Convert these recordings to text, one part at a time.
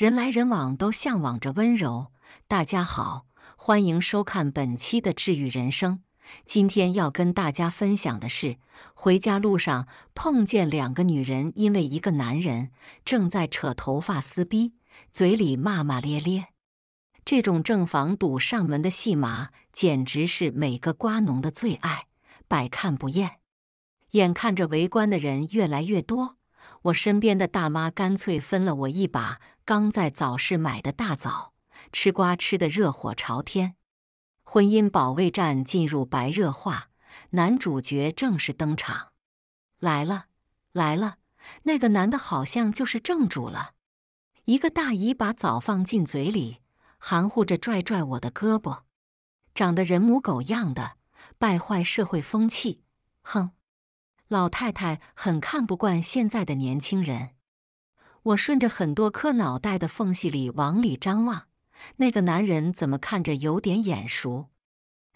人来人往，都向往着温柔。大家好，欢迎收看本期的治愈人生。今天要跟大家分享的是，回家路上碰见两个女人因为一个男人正在扯头发撕逼，嘴里骂骂咧咧。这种正房堵上门的戏码，简直是每个瓜农的最爱，百看不厌。眼看着围观的人越来越多。我身边的大妈干脆分了我一把刚在早市买的大枣，吃瓜吃的热火朝天。婚姻保卫战进入白热化，男主角正式登场。来了，来了，那个男的好像就是正主了。一个大姨把枣放进嘴里，含糊着拽拽我的胳膊，长得人模狗样的，败坏社会风气，哼。老太太很看不惯现在的年轻人。我顺着很多颗脑袋的缝隙里往里张望，那个男人怎么看着有点眼熟？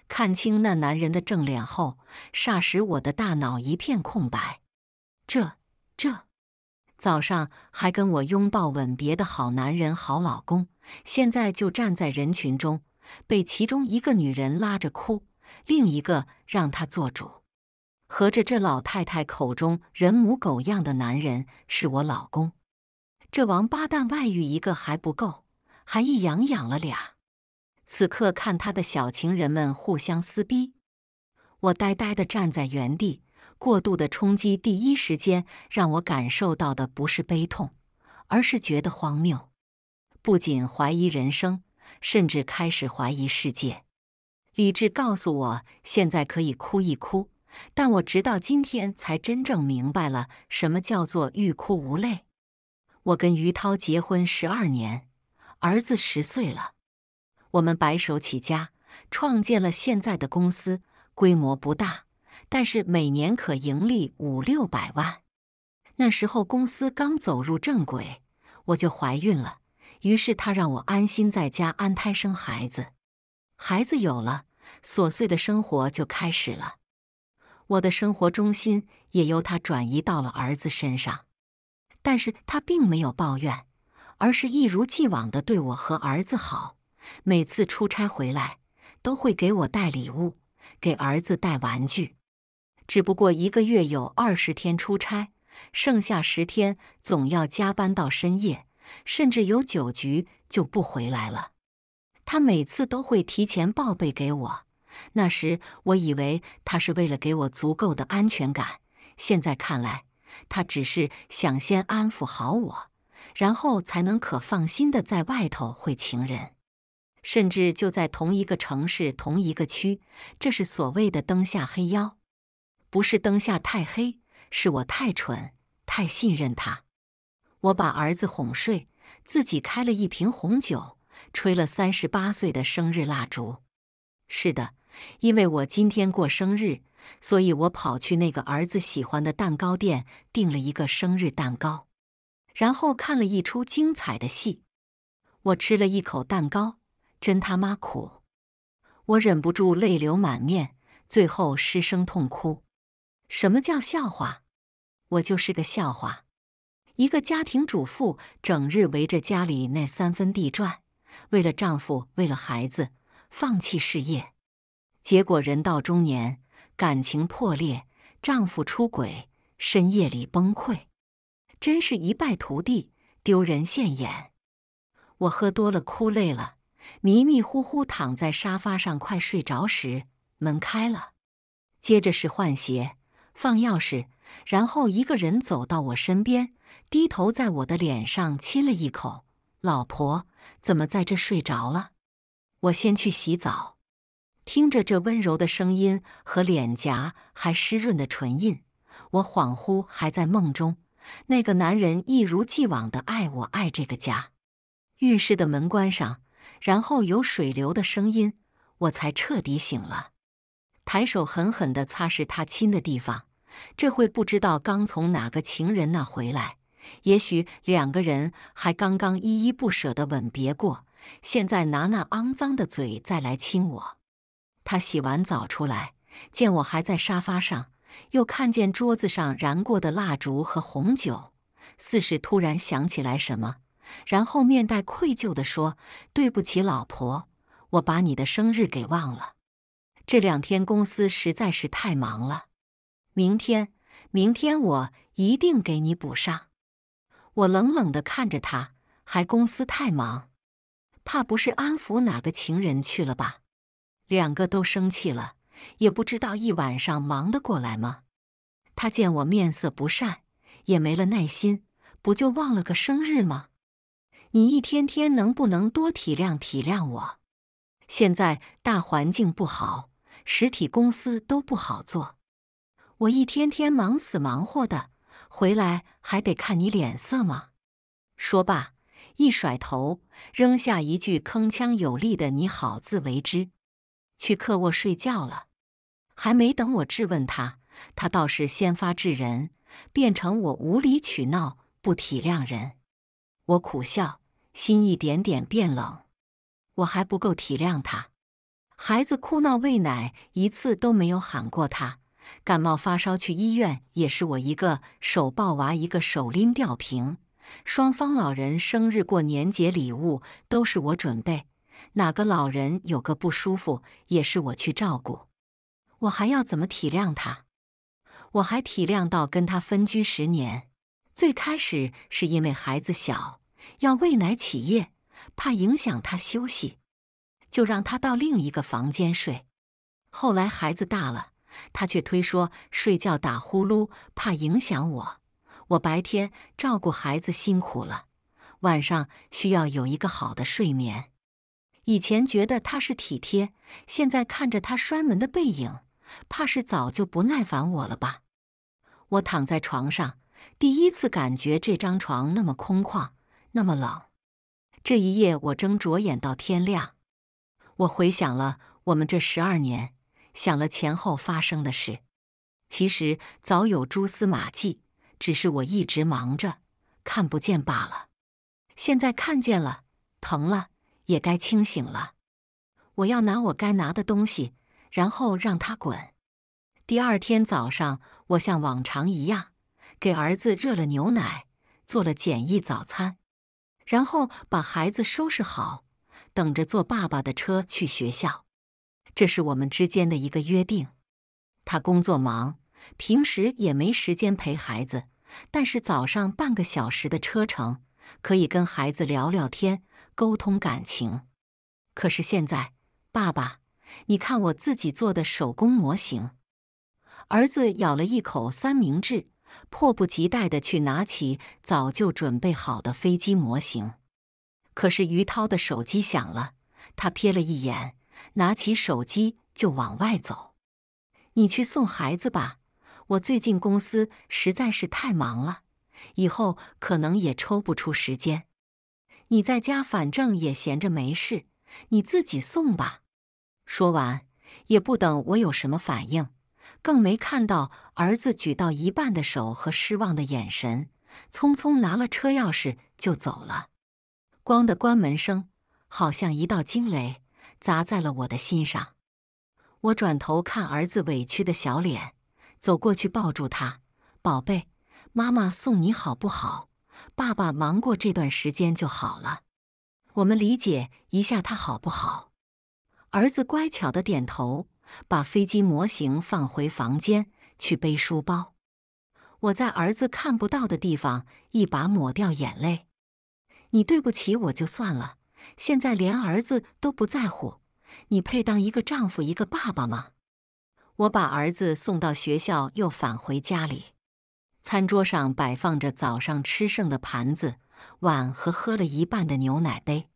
看清那男人的正脸后，霎时我的大脑一片空白。这这，早上还跟我拥抱吻别的好男人、好老公，现在就站在人群中，被其中一个女人拉着哭，另一个让他做主。合着这老太太口中人模狗样的男人是我老公，这王八蛋外遇一个还不够，还一养养了俩。此刻看他的小情人们互相撕逼，我呆呆地站在原地。过度的冲击，第一时间让我感受到的不是悲痛，而是觉得荒谬。不仅怀疑人生，甚至开始怀疑世界。理智告诉我，现在可以哭一哭。但我直到今天才真正明白了什么叫做欲哭无泪。我跟于涛结婚十二年，儿子十岁了。我们白手起家，创建了现在的公司，规模不大，但是每年可盈利五六百万。那时候公司刚走入正轨，我就怀孕了。于是他让我安心在家安胎生孩子。孩子有了，琐碎的生活就开始了。我的生活中心也由他转移到了儿子身上，但是他并没有抱怨，而是一如既往的对我和儿子好。每次出差回来，都会给我带礼物，给儿子带玩具。只不过一个月有二十天出差，剩下十天总要加班到深夜，甚至有酒局就不回来了。他每次都会提前报备给我。那时我以为他是为了给我足够的安全感，现在看来，他只是想先安抚好我，然后才能可放心的在外头会情人，甚至就在同一个城市同一个区，这是所谓的灯下黑妖，不是灯下太黑，是我太蠢，太信任他。我把儿子哄睡，自己开了一瓶红酒，吹了三十八岁的生日蜡烛。是的。因为我今天过生日，所以我跑去那个儿子喜欢的蛋糕店订了一个生日蛋糕，然后看了一出精彩的戏。我吃了一口蛋糕，真他妈苦！我忍不住泪流满面，最后失声痛哭。什么叫笑话？我就是个笑话！一个家庭主妇，整日围着家里那三分地转，为了丈夫，为了孩子，放弃事业。结果人到中年，感情破裂，丈夫出轨，深夜里崩溃，真是一败涂地，丢人现眼。我喝多了，哭累了，迷迷糊糊躺在沙发上，快睡着时，门开了。接着是换鞋、放钥匙，然后一个人走到我身边，低头在我的脸上亲了一口：“老婆，怎么在这睡着了？”我先去洗澡。听着这温柔的声音和脸颊还湿润的唇印，我恍惚还在梦中。那个男人一如既往的爱我，爱这个家。浴室的门关上，然后有水流的声音，我才彻底醒了。抬手狠狠地擦拭他亲的地方。这会不知道刚从哪个情人那回来，也许两个人还刚刚依依不舍的吻别过，现在拿那肮脏的嘴再来亲我。他洗完澡出来，见我还在沙发上，又看见桌子上燃过的蜡烛和红酒，似是突然想起来什么，然后面带愧疚的说：“对不起，老婆，我把你的生日给忘了。这两天公司实在是太忙了，明天，明天我一定给你补上。”我冷冷的看着他，还公司太忙，怕不是安抚哪个情人去了吧？两个都生气了，也不知道一晚上忙得过来吗？他见我面色不善，也没了耐心，不就忘了个生日吗？你一天天能不能多体谅体谅我？现在大环境不好，实体公司都不好做，我一天天忙死忙活的，回来还得看你脸色吗？说罢，一甩头，扔下一句铿锵有力的：“你好自为之。”去客卧睡觉了，还没等我质问他，他倒是先发制人，变成我无理取闹不体谅人。我苦笑，心一点点变冷。我还不够体谅他，孩子哭闹喂奶一次都没有喊过他，感冒发烧去医院也是我一个手抱娃一个手拎吊瓶，双方老人生日过年节礼物都是我准备。哪个老人有个不舒服，也是我去照顾，我还要怎么体谅他？我还体谅到跟他分居十年。最开始是因为孩子小，要喂奶起夜，怕影响他休息，就让他到另一个房间睡。后来孩子大了，他却推说睡觉打呼噜，怕影响我。我白天照顾孩子辛苦了，晚上需要有一个好的睡眠。以前觉得他是体贴，现在看着他摔门的背影，怕是早就不耐烦我了吧？我躺在床上，第一次感觉这张床那么空旷，那么冷。这一夜，我睁着眼到天亮。我回想了我们这十二年，想了前后发生的事。其实早有蛛丝马迹，只是我一直忙着，看不见罢了。现在看见了，疼了。也该清醒了。我要拿我该拿的东西，然后让他滚。第二天早上，我像往常一样给儿子热了牛奶，做了简易早餐，然后把孩子收拾好，等着坐爸爸的车去学校。这是我们之间的一个约定。他工作忙，平时也没时间陪孩子，但是早上半个小时的车程，可以跟孩子聊聊天。沟通感情，可是现在，爸爸，你看我自己做的手工模型。儿子咬了一口三明治，迫不及待的去拿起早就准备好的飞机模型。可是于涛的手机响了，他瞥了一眼，拿起手机就往外走。你去送孩子吧，我最近公司实在是太忙了，以后可能也抽不出时间。你在家反正也闲着没事，你自己送吧。说完，也不等我有什么反应，更没看到儿子举到一半的手和失望的眼神，匆匆拿了车钥匙就走了。咣的关门声，好像一道惊雷砸在了我的心上。我转头看儿子委屈的小脸，走过去抱住他：“宝贝，妈妈送你好不好？”爸爸忙过这段时间就好了，我们理解一下他好不好？儿子乖巧的点头，把飞机模型放回房间去背书包。我在儿子看不到的地方一把抹掉眼泪。你对不起我就算了，现在连儿子都不在乎，你配当一个丈夫一个爸爸吗？我把儿子送到学校，又返回家里。餐桌上摆放着早上吃剩的盘子、碗和喝了一半的牛奶杯。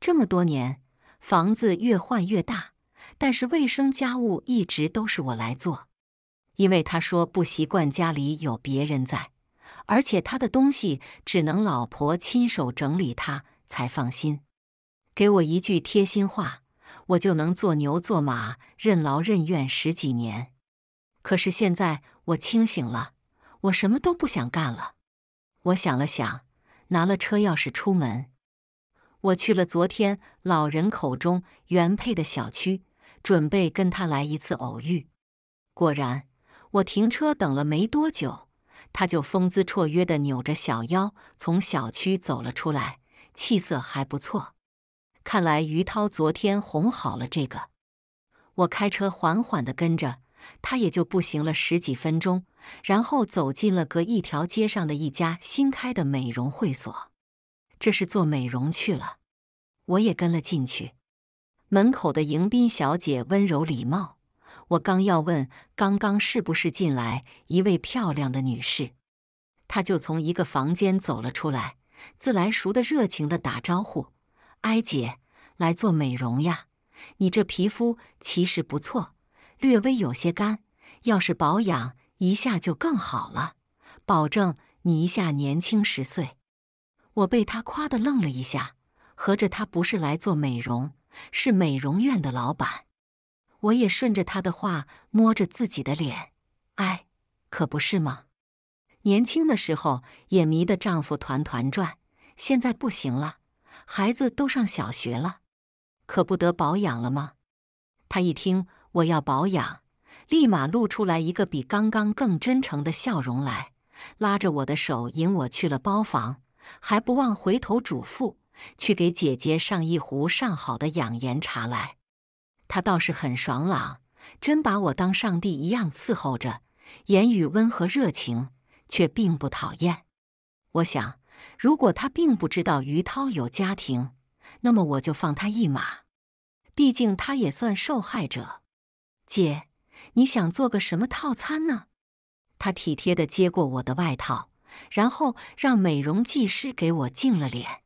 这么多年，房子越换越大，但是卫生家务一直都是我来做，因为他说不习惯家里有别人在，而且他的东西只能老婆亲手整理，他才放心。给我一句贴心话，我就能做牛做马，任劳任怨十几年。可是现在我清醒了。我什么都不想干了，我想了想，拿了车钥匙出门。我去了昨天老人口中原配的小区，准备跟他来一次偶遇。果然，我停车等了没多久，他就风姿绰约的扭着小腰从小区走了出来，气色还不错。看来于涛昨天哄好了这个。我开车缓缓的跟着。他也就步行了十几分钟，然后走进了隔一条街上的一家新开的美容会所。这是做美容去了，我也跟了进去。门口的迎宾小姐温柔礼貌。我刚要问刚刚是不是进来一位漂亮的女士，她就从一个房间走了出来，自来熟的、热情的打招呼：“哎姐，来做美容呀？你这皮肤其实不错。”略微有些干，要是保养一下就更好了，保证你一下年轻十岁。我被他夸的愣了一下，合着他不是来做美容，是美容院的老板。我也顺着他的话摸着自己的脸，哎，可不是吗？年轻的时候也迷得丈夫团团转，现在不行了，孩子都上小学了，可不得保养了吗？他一听。我要保养，立马露出来一个比刚刚更真诚的笑容来，拉着我的手引我去了包房，还不忘回头嘱咐去给姐姐上一壶上好的养颜茶来。他倒是很爽朗，真把我当上帝一样伺候着，言语温和热情，却并不讨厌。我想，如果他并不知道于涛有家庭，那么我就放他一马，毕竟他也算受害者。姐，你想做个什么套餐呢？她体贴地接过我的外套，然后让美容技师给我净了脸。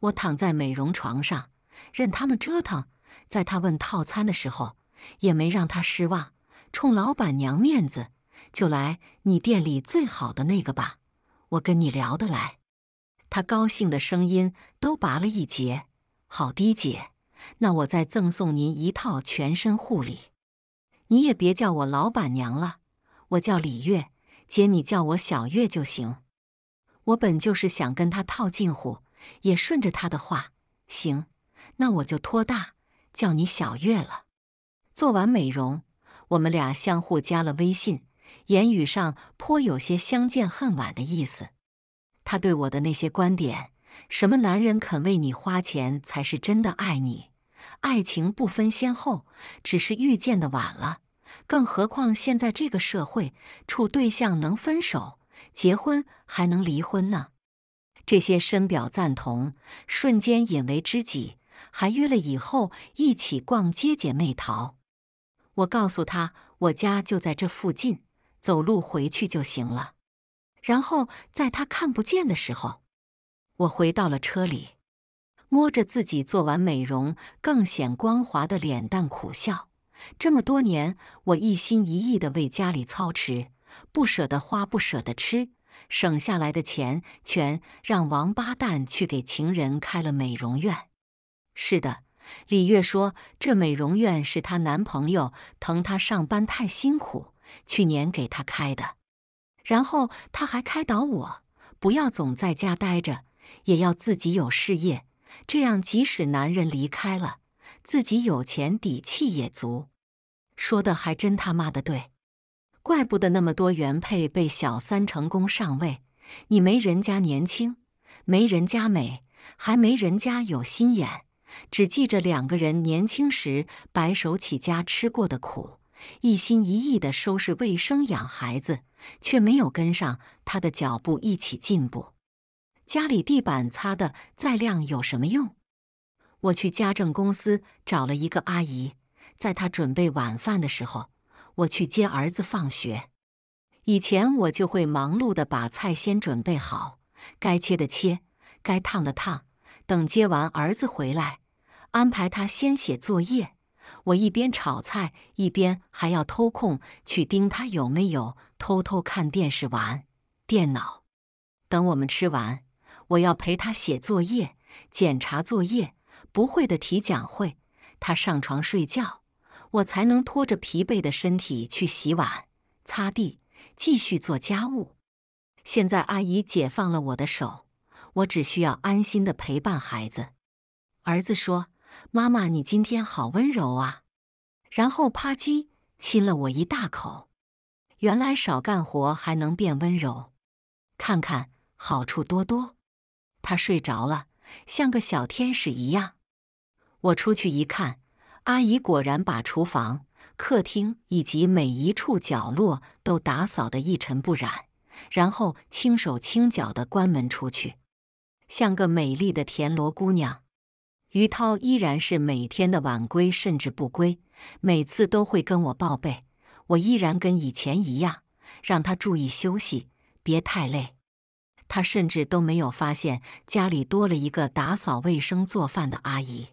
我躺在美容床上，任他们折腾。在她问套餐的时候，也没让她失望，冲老板娘面子，就来你店里最好的那个吧。我跟你聊得来，她高兴的声音都拔了一截。好的，姐，那我再赠送您一套全身护理。你也别叫我老板娘了，我叫李月姐，你叫我小月就行。我本就是想跟他套近乎，也顺着他的话。行，那我就托大叫你小月了。做完美容，我们俩相互加了微信，言语上颇有些相见恨晚的意思。他对我的那些观点，什么男人肯为你花钱才是真的爱你。爱情不分先后，只是遇见的晚了。更何况现在这个社会，处对象能分手，结婚还能离婚呢？这些深表赞同，瞬间引为知己，还约了以后一起逛街姐妹淘。我告诉他，我家就在这附近，走路回去就行了。然后在他看不见的时候，我回到了车里。摸着自己做完美容更显光滑的脸蛋，苦笑。这么多年，我一心一意的为家里操持，不舍得花，不舍得吃，省下来的钱全让王八蛋去给情人开了美容院。是的，李月说，这美容院是她男朋友疼她上班太辛苦，去年给她开的。然后他还开导我，不要总在家呆着，也要自己有事业。这样，即使男人离开了，自己有钱底气也足。说的还真他妈的对，怪不得那么多原配被小三成功上位。你没人家年轻，没人家美，还没人家有心眼，只记着两个人年轻时白手起家吃过的苦，一心一意的收拾卫生、养孩子，却没有跟上他的脚步一起进步。家里地板擦的再亮有什么用？我去家政公司找了一个阿姨，在她准备晚饭的时候，我去接儿子放学。以前我就会忙碌的把菜先准备好，该切的切，该烫的烫。等接完儿子回来，安排他先写作业。我一边炒菜，一边还要偷空去盯他有没有偷偷看电视、玩电脑。等我们吃完。我要陪他写作业，检查作业，不会的提讲会。他上床睡觉，我才能拖着疲惫的身体去洗碗、擦地，继续做家务。现在阿姨解放了我的手，我只需要安心的陪伴孩子。儿子说：“妈妈，你今天好温柔啊！”然后啪叽亲了我一大口。原来少干活还能变温柔，看看好处多多。他睡着了，像个小天使一样。我出去一看，阿姨果然把厨房、客厅以及每一处角落都打扫得一尘不染，然后轻手轻脚地关门出去，像个美丽的田螺姑娘。于涛依然是每天的晚归甚至不归，每次都会跟我报备，我依然跟以前一样，让他注意休息，别太累。他甚至都没有发现家里多了一个打扫卫生、做饭的阿姨。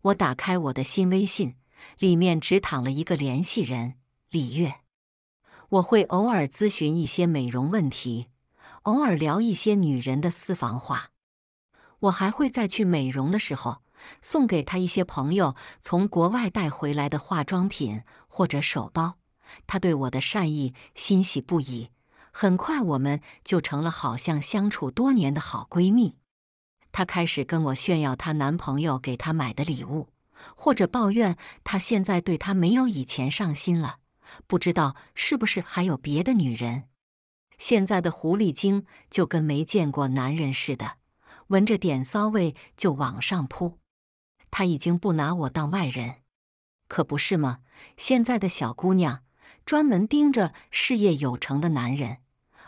我打开我的新微信，里面只躺了一个联系人李月。我会偶尔咨询一些美容问题，偶尔聊一些女人的私房话。我还会再去美容的时候送给她一些朋友从国外带回来的化妆品或者手包，她对我的善意欣喜不已。很快我们就成了好像相处多年的好闺蜜。她开始跟我炫耀她男朋友给她买的礼物，或者抱怨她现在对她没有以前上心了，不知道是不是还有别的女人。现在的狐狸精就跟没见过男人似的，闻着点骚味就往上扑。她已经不拿我当外人，可不是吗？现在的小姑娘专门盯着事业有成的男人。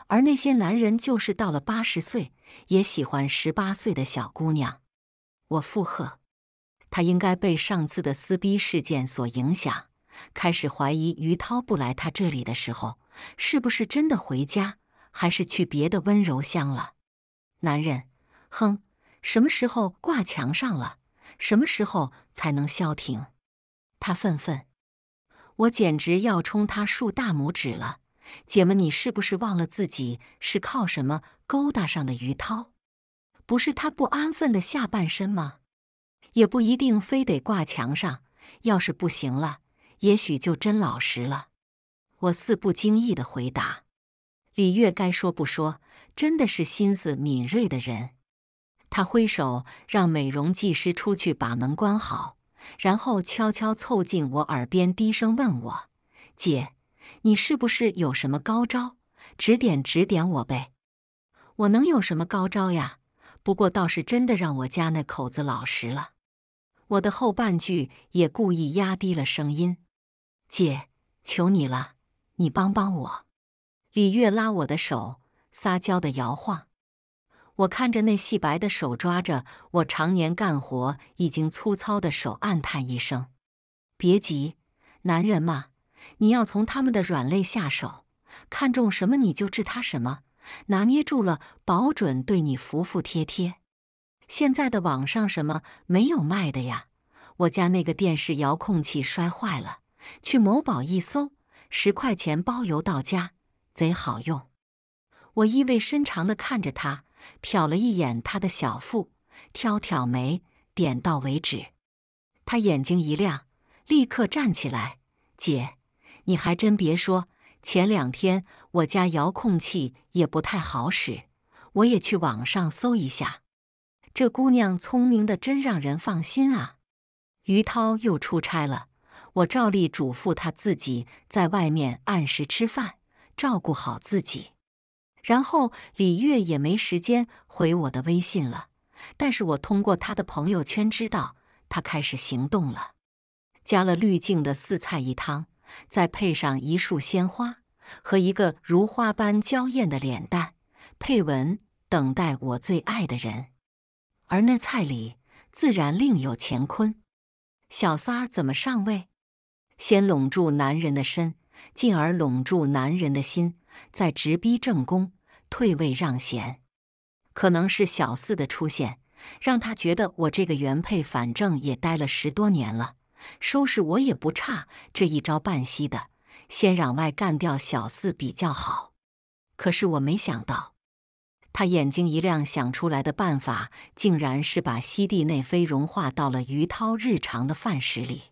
而那些男人就是到了八十岁，也喜欢十八岁的小姑娘。我附和，他应该被上次的撕逼事件所影响，开始怀疑于涛不来他这里的时候，是不是真的回家，还是去别的温柔乡了？男人，哼，什么时候挂墙上了？什么时候才能消停？他愤愤，我简直要冲他竖大拇指了。姐们，你是不是忘了自己是靠什么勾搭上的于涛？不是他不安分的下半身吗？也不一定非得挂墙上，要是不行了，也许就真老实了。我似不经意的回答。李月该说不说，真的是心思敏锐的人。他挥手让美容技师出去把门关好，然后悄悄凑近我耳边低声问我：“姐。”你是不是有什么高招？指点指点我呗！我能有什么高招呀？不过倒是真的让我家那口子老实了。我的后半句也故意压低了声音：“姐，求你了，你帮帮我。”李月拉我的手，撒娇的摇晃。我看着那细白的手抓着我常年干活已经粗糙的手，暗叹一声：“别急，男人嘛。”你要从他们的软肋下手，看中什么你就治他什么，拿捏住了，保准对你服服帖帖。现在的网上什么没有卖的呀？我家那个电视遥控器摔坏了，去某宝一搜，十块钱包邮到家，贼好用。我意味深长地看着他，瞟了一眼他的小腹，挑挑眉，点到为止。他眼睛一亮，立刻站起来，姐。你还真别说，前两天我家遥控器也不太好使，我也去网上搜一下。这姑娘聪明的真让人放心啊。于涛又出差了，我照例嘱咐他自己在外面按时吃饭，照顾好自己。然后李月也没时间回我的微信了，但是我通过他的朋友圈知道他开始行动了，加了滤镜的四菜一汤。再配上一束鲜花和一个如花般娇艳的脸蛋，配文等待我最爱的人。而那菜里自然另有乾坤。小三儿怎么上位？先笼住男人的身，进而笼住男人的心，再直逼正宫，退位让贤。可能是小四的出现，让他觉得我这个原配，反正也待了十多年了。收拾我也不差，这一招半息的，先攘外干掉小四比较好。可是我没想到，他眼睛一亮，想出来的办法竟然是把西地内飞融化到了于涛日常的饭食里。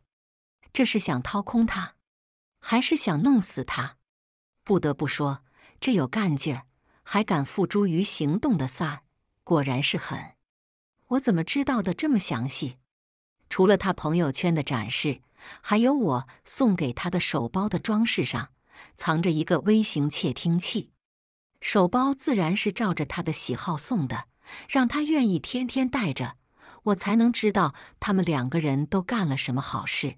这是想掏空他，还是想弄死他？不得不说，这有干劲儿，还敢付诸于行动的儿，果然是狠。我怎么知道的这么详细？除了他朋友圈的展示，还有我送给他的手包的装饰上藏着一个微型窃听器。手包自然是照着他的喜好送的，让他愿意天天带着，我才能知道他们两个人都干了什么好事。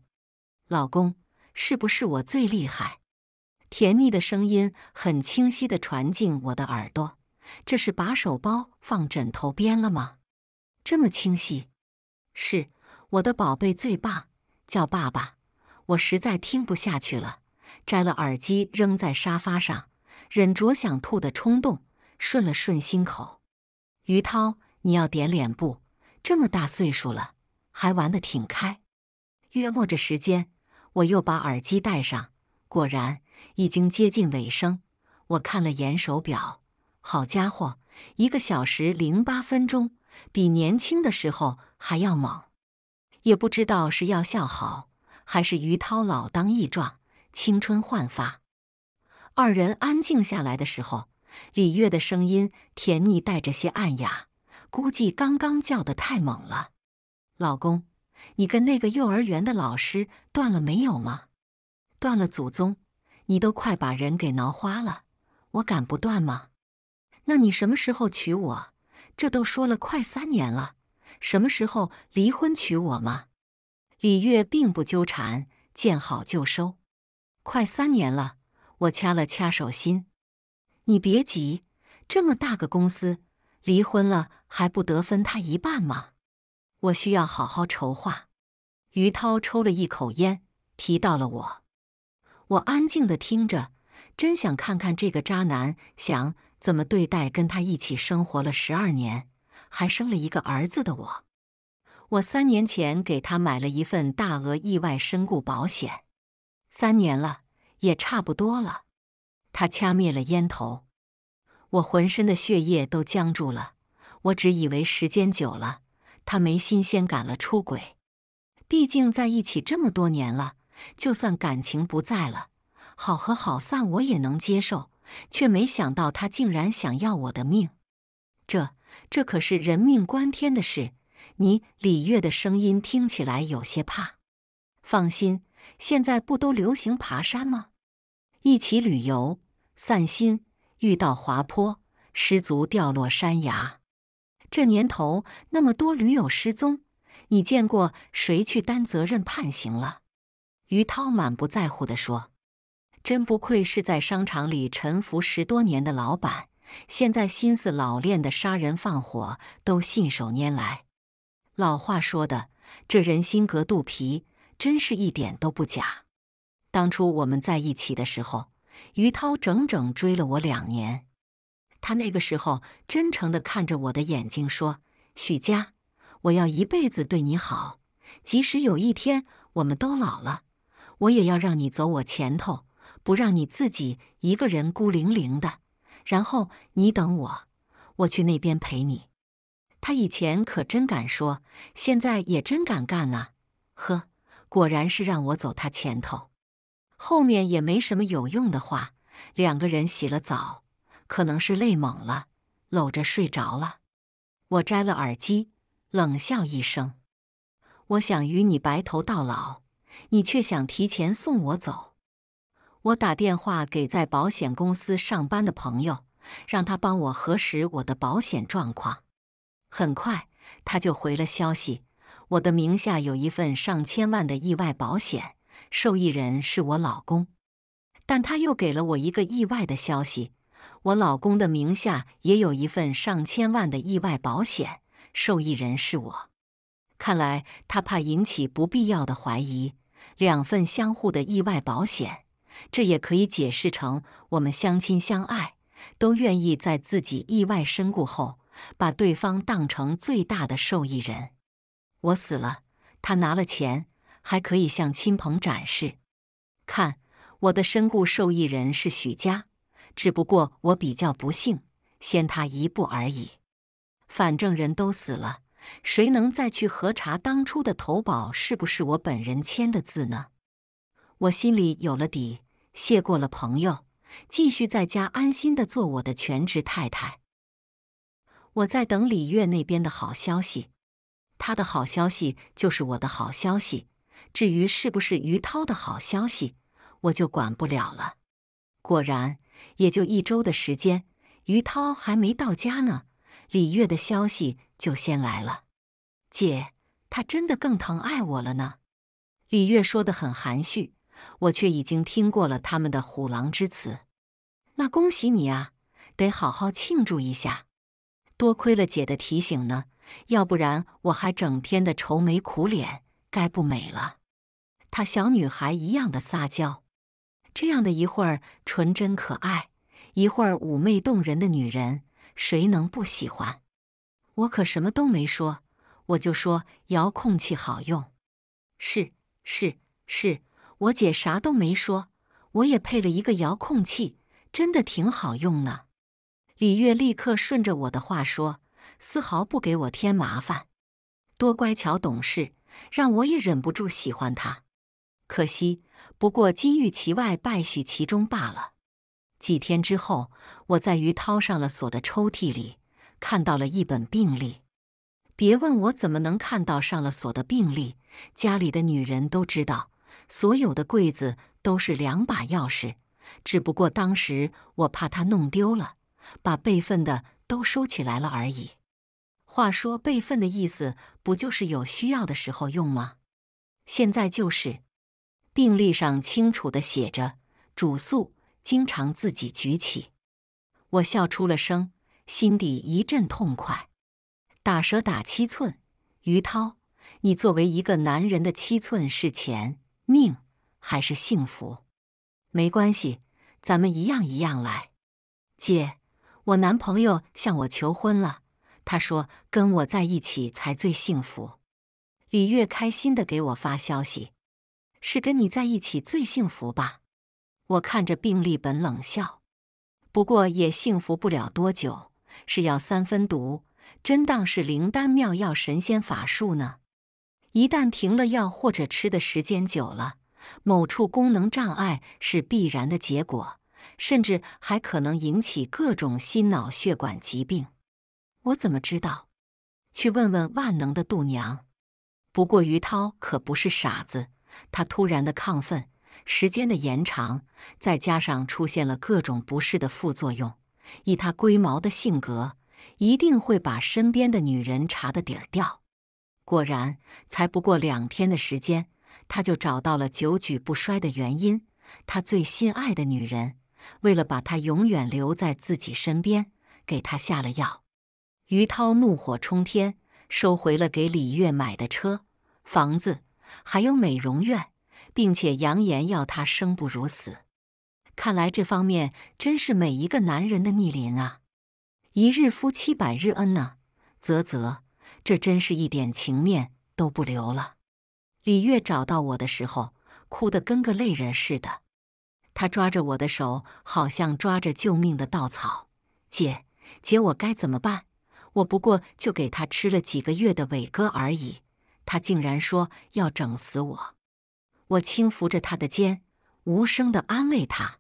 老公，是不是我最厉害？甜腻的声音很清晰地传进我的耳朵。这是把手包放枕头边了吗？这么清晰？是。我的宝贝最棒，叫爸爸！我实在听不下去了，摘了耳机扔在沙发上，忍着想吐的冲动，顺了顺心口。于涛，你要点脸不？这么大岁数了，还玩得挺开。约摸着时间，我又把耳机戴上，果然已经接近尾声。我看了眼手表，好家伙，一个小时零八分钟，比年轻的时候还要猛。也不知道是要笑好，还是于涛老当益壮，青春焕发。二人安静下来的时候，李月的声音甜腻，带着些暗哑，估计刚刚叫得太猛了。老公，你跟那个幼儿园的老师断了没有吗？断了祖宗！你都快把人给挠花了，我敢不断吗？那你什么时候娶我？这都说了快三年了。什么时候离婚娶我吗？李月并不纠缠，见好就收。快三年了，我掐了掐手心。你别急，这么大个公司，离婚了还不得分他一半吗？我需要好好筹划。于涛抽了一口烟，提到了我。我安静的听着，真想看看这个渣男想怎么对待跟他一起生活了十二年。还生了一个儿子的我，我三年前给他买了一份大额意外身故保险，三年了，也差不多了。他掐灭了烟头，我浑身的血液都僵住了。我只以为时间久了，他没新鲜感了，出轨。毕竟在一起这么多年了，就算感情不在了，好合好散我也能接受，却没想到他竟然想要我的命，这。这可是人命关天的事，你李月的声音听起来有些怕。放心，现在不都流行爬山吗？一起旅游散心，遇到滑坡失足掉落山崖，这年头那么多驴友失踪，你见过谁去担责任判刑了？于涛满不在乎地说：“真不愧是在商场里沉浮十多年的老板。”现在心思老练的杀人放火都信手拈来。老话说的“这人心隔肚皮”，真是一点都不假。当初我们在一起的时候，于涛整整追了我两年。他那个时候真诚地看着我的眼睛说：“许佳，我要一辈子对你好，即使有一天我们都老了，我也要让你走我前头，不让你自己一个人孤零零的。”然后你等我，我去那边陪你。他以前可真敢说，现在也真敢干啊！呵，果然是让我走他前头，后面也没什么有用的话。两个人洗了澡，可能是累懵了，搂着睡着了。我摘了耳机，冷笑一声：“我想与你白头到老，你却想提前送我走。”我打电话给在保险公司上班的朋友，让他帮我核实我的保险状况。很快，他就回了消息：我的名下有一份上千万的意外保险，受益人是我老公。但他又给了我一个意外的消息：我老公的名下也有一份上千万的意外保险，受益人是我。看来他怕引起不必要的怀疑，两份相互的意外保险。这也可以解释成我们相亲相爱，都愿意在自己意外身故后，把对方当成最大的受益人。我死了，他拿了钱，还可以向亲朋展示。看，我的身故受益人是许家，只不过我比较不幸，先他一步而已。反正人都死了，谁能再去核查当初的投保是不是我本人签的字呢？我心里有了底。谢过了，朋友，继续在家安心的做我的全职太太。我在等李月那边的好消息，他的好消息就是我的好消息。至于是不是于涛的好消息，我就管不了了。果然，也就一周的时间，于涛还没到家呢，李月的消息就先来了。姐，他真的更疼爱我了呢。李月说的很含蓄。我却已经听过了他们的虎狼之词，那恭喜你啊，得好好庆祝一下。多亏了姐的提醒呢，要不然我还整天的愁眉苦脸，该不美了。她小女孩一样的撒娇，这样的一会儿纯真可爱，一会儿妩媚动人的女人，谁能不喜欢？我可什么都没说，我就说遥控器好用。是是是。我姐啥都没说，我也配了一个遥控器，真的挺好用呢。李月立刻顺着我的话说，丝毫不给我添麻烦，多乖巧懂事，让我也忍不住喜欢她。可惜，不过金玉其外，败絮其中罢了。几天之后，我在鱼涛上了锁的抽屉里看到了一本病历。别问我怎么能看到上了锁的病历，家里的女人都知道。所有的柜子都是两把钥匙，只不过当时我怕他弄丢了，把备份的都收起来了而已。话说备份的意思不就是有需要的时候用吗？现在就是病历上清楚的写着，主诉经常自己举起。我笑出了声，心底一阵痛快。打蛇打七寸，于涛，你作为一个男人的七寸是钱。命还是幸福，没关系，咱们一样一样来。姐，我男朋友向我求婚了，他说跟我在一起才最幸福。李月开心的给我发消息：“是跟你在一起最幸福吧？”我看着病历本冷笑，不过也幸福不了多久，是要三分毒，真当是灵丹妙药、神仙法术呢。一旦停了药或者吃的时间久了，某处功能障碍是必然的结果，甚至还可能引起各种心脑血管疾病。我怎么知道？去问问万能的度娘。不过于涛可不是傻子，他突然的亢奋、时间的延长，再加上出现了各种不适的副作用，以他龟毛的性格，一定会把身边的女人查得底儿掉。果然，才不过两天的时间，他就找到了久举不衰的原因。他最心爱的女人，为了把他永远留在自己身边，给他下了药。于涛怒火冲天，收回了给李月买的车、房子，还有美容院，并且扬言要他生不如死。看来这方面真是每一个男人的逆鳞啊！一日夫妻百日恩呐，啧啧。这真是一点情面都不留了。李月找到我的时候，哭得跟个泪人似的。他抓着我的手，好像抓着救命的稻草。姐姐，我该怎么办？我不过就给他吃了几个月的伟哥而已，他竟然说要整死我。我轻扶着他的肩，无声的安慰他。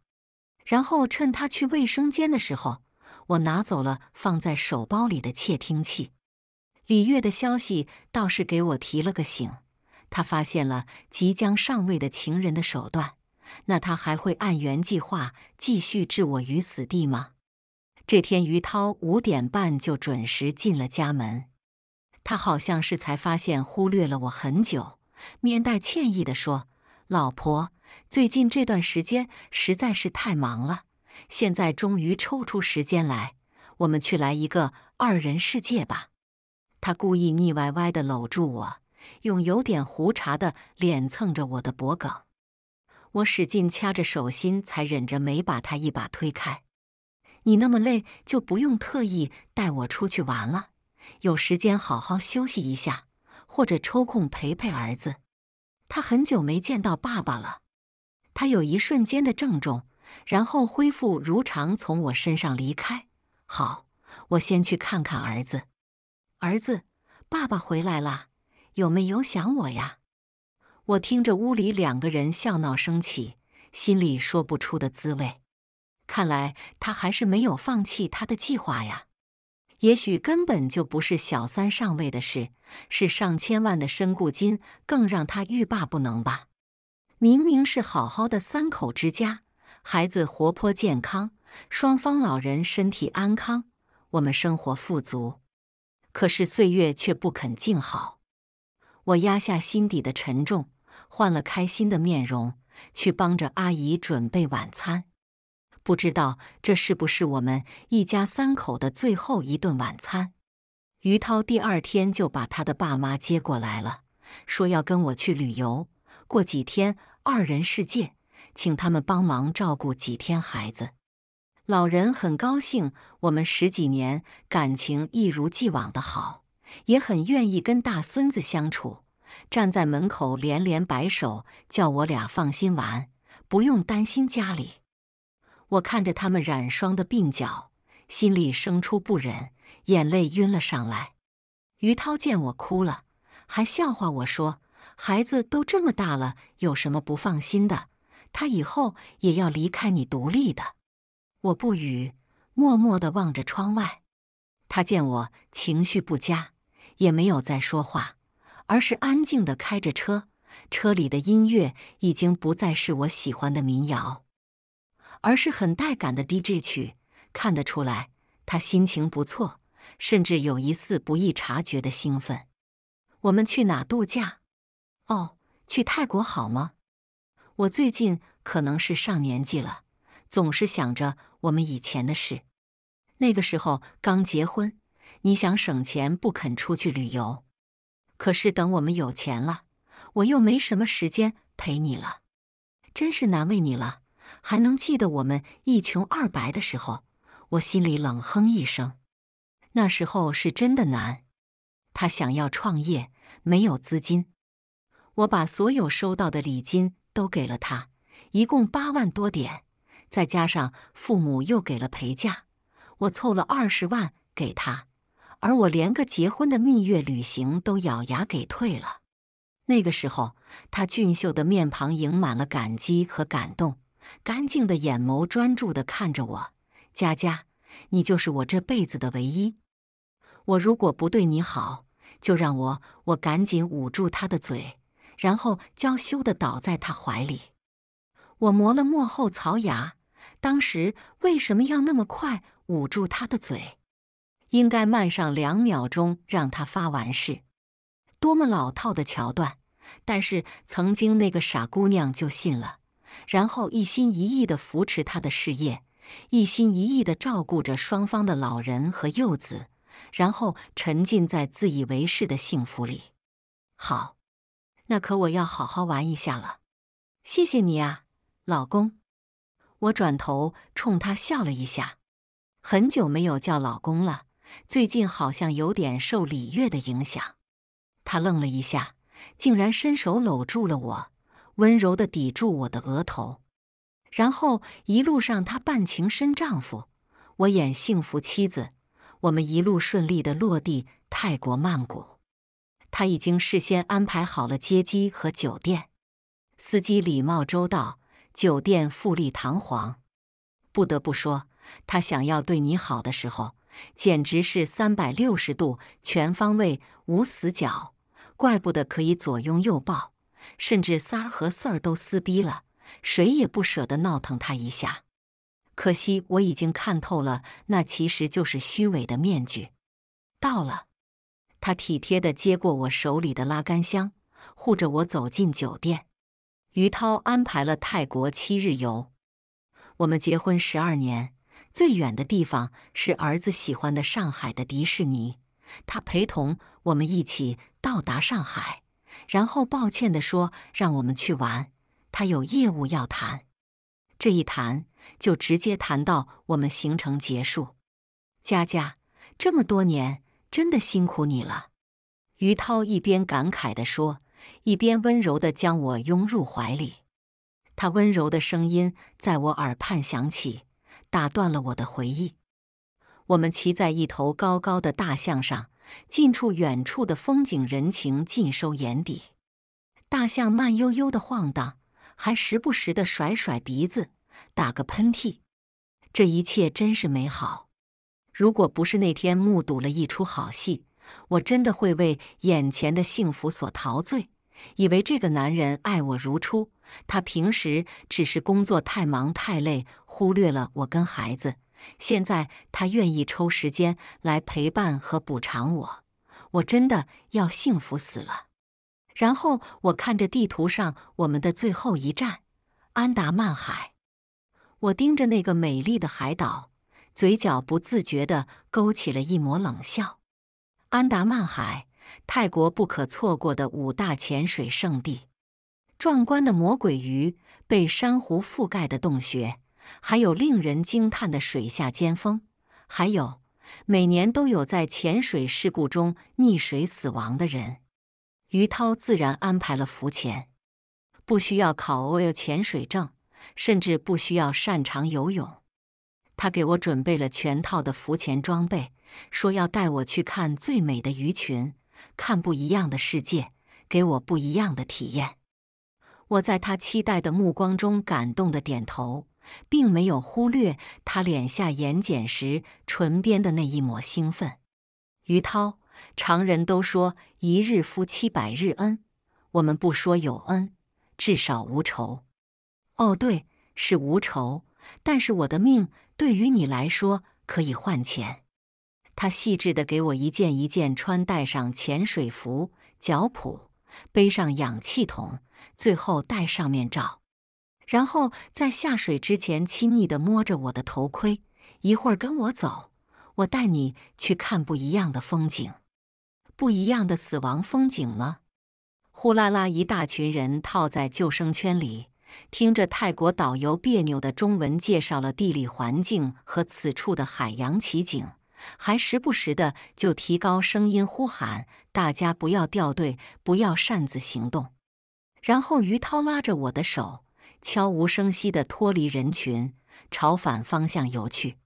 然后趁他去卫生间的时候，我拿走了放在手包里的窃听器。李月的消息倒是给我提了个醒，他发现了即将上位的情人的手段，那他还会按原计划继续置我于死地吗？这天，于涛五点半就准时进了家门，他好像是才发现忽略了我很久，面带歉意的说：“老婆，最近这段时间实在是太忙了，现在终于抽出时间来，我们去来一个二人世界吧。”他故意腻歪歪的搂住我，用有点胡茬的脸蹭着我的脖颈。我使劲掐着手心，才忍着没把他一把推开。你那么累，就不用特意带我出去玩了。有时间好好休息一下，或者抽空陪陪儿子。他很久没见到爸爸了。他有一瞬间的郑重，然后恢复如常，从我身上离开。好，我先去看看儿子。儿子，爸爸回来了，有没有想我呀？我听着屋里两个人笑闹声起，心里说不出的滋味。看来他还是没有放弃他的计划呀。也许根本就不是小三上位的事，是上千万的身故金更让他欲罢不能吧？明明是好好的三口之家，孩子活泼健康，双方老人身体安康，我们生活富足。可是岁月却不肯静好，我压下心底的沉重，换了开心的面容，去帮着阿姨准备晚餐。不知道这是不是我们一家三口的最后一顿晚餐？于涛第二天就把他的爸妈接过来了，说要跟我去旅游，过几天二人世界，请他们帮忙照顾几天孩子。老人很高兴，我们十几年感情一如既往的好，也很愿意跟大孙子相处。站在门口连连摆手，叫我俩放心玩，不用担心家里。我看着他们染霜的鬓角，心里生出不忍，眼泪晕了上来。于涛见我哭了，还笑话我说：“孩子都这么大了，有什么不放心的？他以后也要离开你独立的。”我不语，默默的望着窗外。他见我情绪不佳，也没有再说话，而是安静的开着车。车里的音乐已经不再是我喜欢的民谣，而是很带感的 DJ 曲。看得出来，他心情不错，甚至有一丝不易察觉的兴奋。我们去哪度假？哦，去泰国好吗？我最近可能是上年纪了，总是想着。我们以前的事，那个时候刚结婚，你想省钱不肯出去旅游，可是等我们有钱了，我又没什么时间陪你了，真是难为你了。还能记得我们一穷二白的时候，我心里冷哼一声，那时候是真的难。他想要创业，没有资金，我把所有收到的礼金都给了他，一共八万多点。再加上父母又给了陪嫁，我凑了二十万给他，而我连个结婚的蜜月旅行都咬牙给退了。那个时候，他俊秀的面庞盈满了感激和感动，干净的眼眸专注地看着我。佳佳，你就是我这辈子的唯一。我如果不对你好，就让我……我赶紧捂住他的嘴，然后娇羞地倒在他怀里。我磨了磨后槽牙。当时为什么要那么快捂住他的嘴？应该慢上两秒钟，让他发完誓。多么老套的桥段！但是曾经那个傻姑娘就信了，然后一心一意的扶持他的事业，一心一意的照顾着双方的老人和幼子，然后沉浸在自以为是的幸福里。好，那可我要好好玩一下了。谢谢你啊，老公。我转头冲他笑了一下，很久没有叫老公了，最近好像有点受李月的影响。他愣了一下，竟然伸手搂住了我，温柔的抵住我的额头。然后一路上，他扮情深丈夫，我演幸福妻子，我们一路顺利的落地泰国曼谷。他已经事先安排好了接机和酒店，司机礼貌周到。酒店富丽堂皇，不得不说，他想要对你好的时候，简直是三百六十度全方位无死角，怪不得可以左拥右抱，甚至三儿和四儿都撕逼了，谁也不舍得闹腾他一下。可惜我已经看透了，那其实就是虚伪的面具。到了，他体贴地接过我手里的拉杆箱，护着我走进酒店。于涛安排了泰国七日游。我们结婚十二年，最远的地方是儿子喜欢的上海的迪士尼。他陪同我们一起到达上海，然后抱歉地说：“让我们去玩，他有业务要谈。”这一谈就直接谈到我们行程结束。佳佳，这么多年真的辛苦你了。”于涛一边感慨地说。一边温柔地将我拥入怀里，他温柔的声音在我耳畔响起，打断了我的回忆。我们骑在一头高高的大象上，近处、远处的风景人情尽收眼底。大象慢悠悠地晃荡，还时不时地甩甩鼻子，打个喷嚏。这一切真是美好。如果不是那天目睹了一出好戏，我真的会为眼前的幸福所陶醉。以为这个男人爱我如初，他平时只是工作太忙太累，忽略了我跟孩子。现在他愿意抽时间来陪伴和补偿我，我真的要幸福死了。然后我看着地图上我们的最后一站——安达曼海，我盯着那个美丽的海岛，嘴角不自觉地勾起了一抹冷笑。安达曼海。泰国不可错过的五大潜水圣地，壮观的魔鬼鱼、被珊瑚覆盖的洞穴，还有令人惊叹的水下尖峰，还有每年都有在潜水事故中溺水死亡的人。于涛自然安排了浮潜，不需要考 oil 潜水证，甚至不需要擅长游泳。他给我准备了全套的浮潜装备，说要带我去看最美的鱼群。看不一样的世界，给我不一样的体验。我在他期待的目光中感动的点头，并没有忽略他脸下眼睑时唇边的那一抹兴奋。于涛，常人都说一日夫妻百日恩，我们不说有恩，至少无仇。哦，对，是无仇。但是我的命对于你来说可以换钱。他细致的给我一件一件穿，带上潜水服、脚蹼，背上氧气筒，最后戴上面罩。然后在下水之前，亲昵的摸着我的头盔，一会儿跟我走，我带你去看不一样的风景，不一样的死亡风景吗？呼啦啦一大群人套在救生圈里，听着泰国导游别扭的中文介绍了地理环境和此处的海洋奇景。还时不时的就提高声音呼喊：“大家不要掉队，不要擅自行动。”然后于涛拉着我的手，悄无声息的脱离人群，朝反方向游去。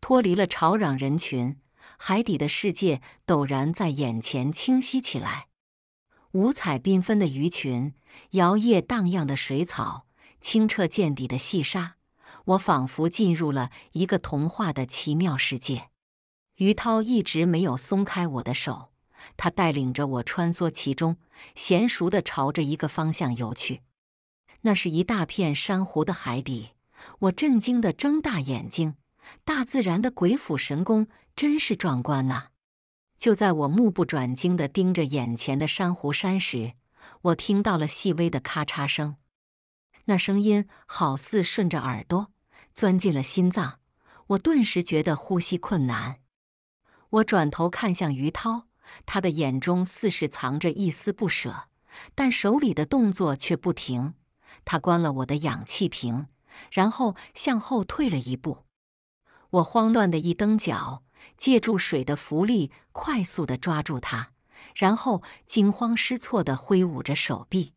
脱离了吵嚷人群，海底的世界陡然在眼前清晰起来。五彩缤纷的鱼群，摇曳荡漾的水草，清澈见底的细沙，我仿佛进入了一个童话的奇妙世界。于涛一直没有松开我的手，他带领着我穿梭其中，娴熟地朝着一个方向游去。那是一大片珊瑚的海底，我震惊地睁大眼睛。大自然的鬼斧神工真是壮观啊！就在我目不转睛地盯着眼前的珊瑚山时，我听到了细微的咔嚓声。那声音好似顺着耳朵钻进了心脏，我顿时觉得呼吸困难。我转头看向于涛，他的眼中似是藏着一丝不舍，但手里的动作却不停。他关了我的氧气瓶，然后向后退了一步。我慌乱的一蹬脚，借助水的浮力，快速的抓住他，然后惊慌失措的挥舞着手臂。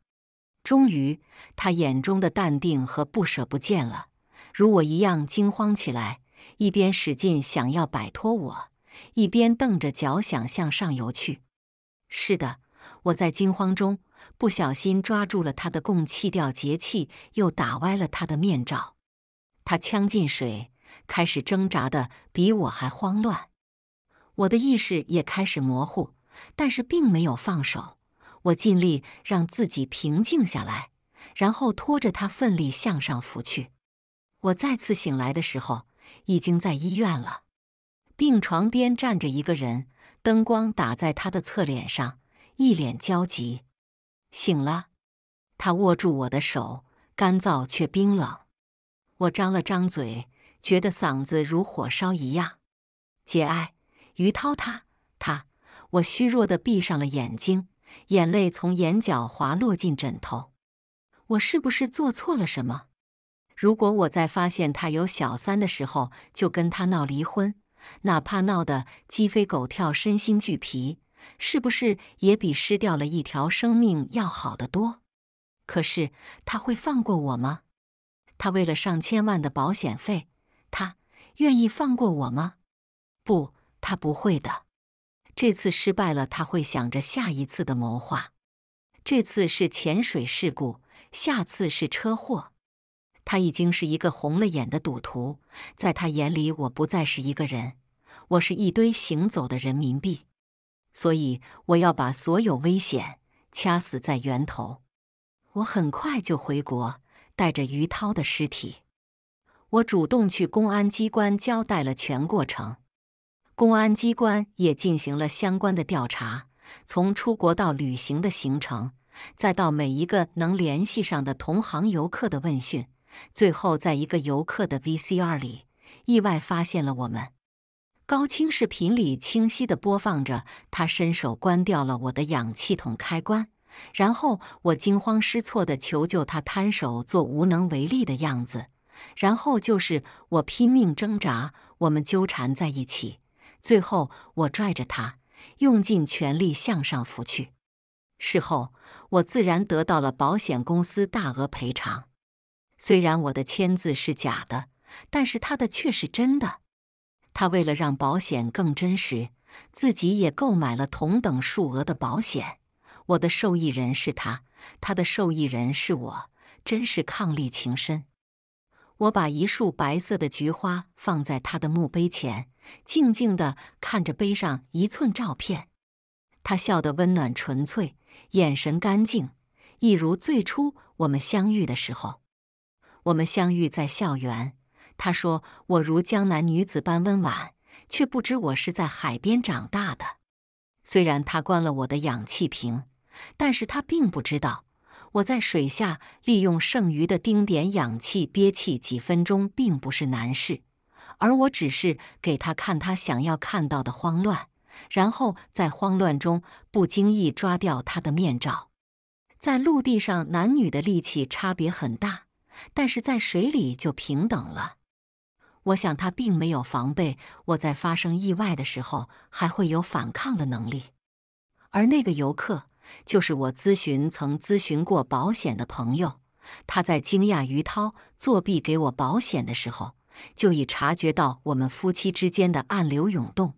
终于，他眼中的淡定和不舍不见了，如我一样惊慌起来，一边使劲想要摆脱我。一边蹬着脚想向上游去。是的，我在惊慌中不小心抓住了他的供气调节器，又打歪了他的面罩。他呛进水，开始挣扎的比我还慌乱。我的意识也开始模糊，但是并没有放手。我尽力让自己平静下来，然后拖着他奋力向上浮去。我再次醒来的时候，已经在医院了。病床边站着一个人，灯光打在他的侧脸上，一脸焦急。醒了，他握住我的手，干燥却冰冷。我张了张嘴，觉得嗓子如火烧一样。节哀，于涛，他他。我虚弱的闭上了眼睛，眼泪从眼角滑落进枕头。我是不是做错了什么？如果我在发现他有小三的时候就跟他闹离婚？哪怕闹得鸡飞狗跳、身心俱疲，是不是也比失掉了一条生命要好得多？可是他会放过我吗？他为了上千万的保险费，他愿意放过我吗？不，他不会的。这次失败了，他会想着下一次的谋划。这次是潜水事故，下次是车祸。他已经是一个红了眼的赌徒，在他眼里，我不再是一个人，我是一堆行走的人民币，所以我要把所有危险掐死在源头。我很快就回国，带着于涛的尸体，我主动去公安机关交代了全过程，公安机关也进行了相关的调查，从出国到旅行的行程，再到每一个能联系上的同行游客的问讯。最后，在一个游客的 VCR 里，意外发现了我们。高清视频里清晰地播放着：他伸手关掉了我的氧气筒开关，然后我惊慌失措地求救，他摊手做无能为力的样子。然后就是我拼命挣扎，我们纠缠在一起。最后，我拽着他，用尽全力向上扶去。事后，我自然得到了保险公司大额赔偿。虽然我的签字是假的，但是他的却是真的。他为了让保险更真实，自己也购买了同等数额的保险。我的受益人是他，他的受益人是我，真是伉俪情深。我把一束白色的菊花放在他的墓碑前，静静地看着碑上一寸照片。他笑得温暖纯粹，眼神干净，一如最初我们相遇的时候。我们相遇在校园，他说我如江南女子般温婉，却不知我是在海边长大的。虽然他关了我的氧气瓶，但是他并不知道我在水下利用剩余的丁点氧气憋气几分钟并不是难事。而我只是给他看他想要看到的慌乱，然后在慌乱中不经意抓掉他的面罩。在陆地上，男女的力气差别很大。但是在水里就平等了。我想他并没有防备我在发生意外的时候还会有反抗的能力，而那个游客就是我咨询曾咨询过保险的朋友。他在惊讶于涛作弊给我保险的时候，就已察觉到我们夫妻之间的暗流涌动。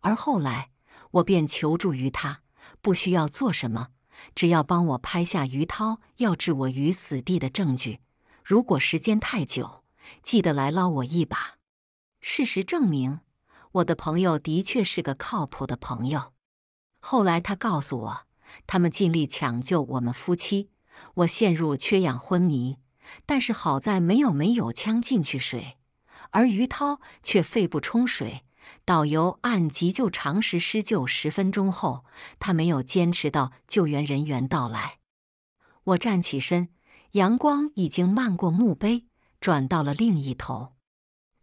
而后来我便求助于他，不需要做什么，只要帮我拍下于涛要置我于死地的证据。如果时间太久，记得来捞我一把。事实证明，我的朋友的确是个靠谱的朋友。后来他告诉我，他们尽力抢救我们夫妻，我陷入缺氧昏迷，但是好在没有没有呛进去水，而于涛却肺部充水。导游按急救常识施救十分钟后，他没有坚持到救援人员到来。我站起身。阳光已经漫过墓碑，转到了另一头。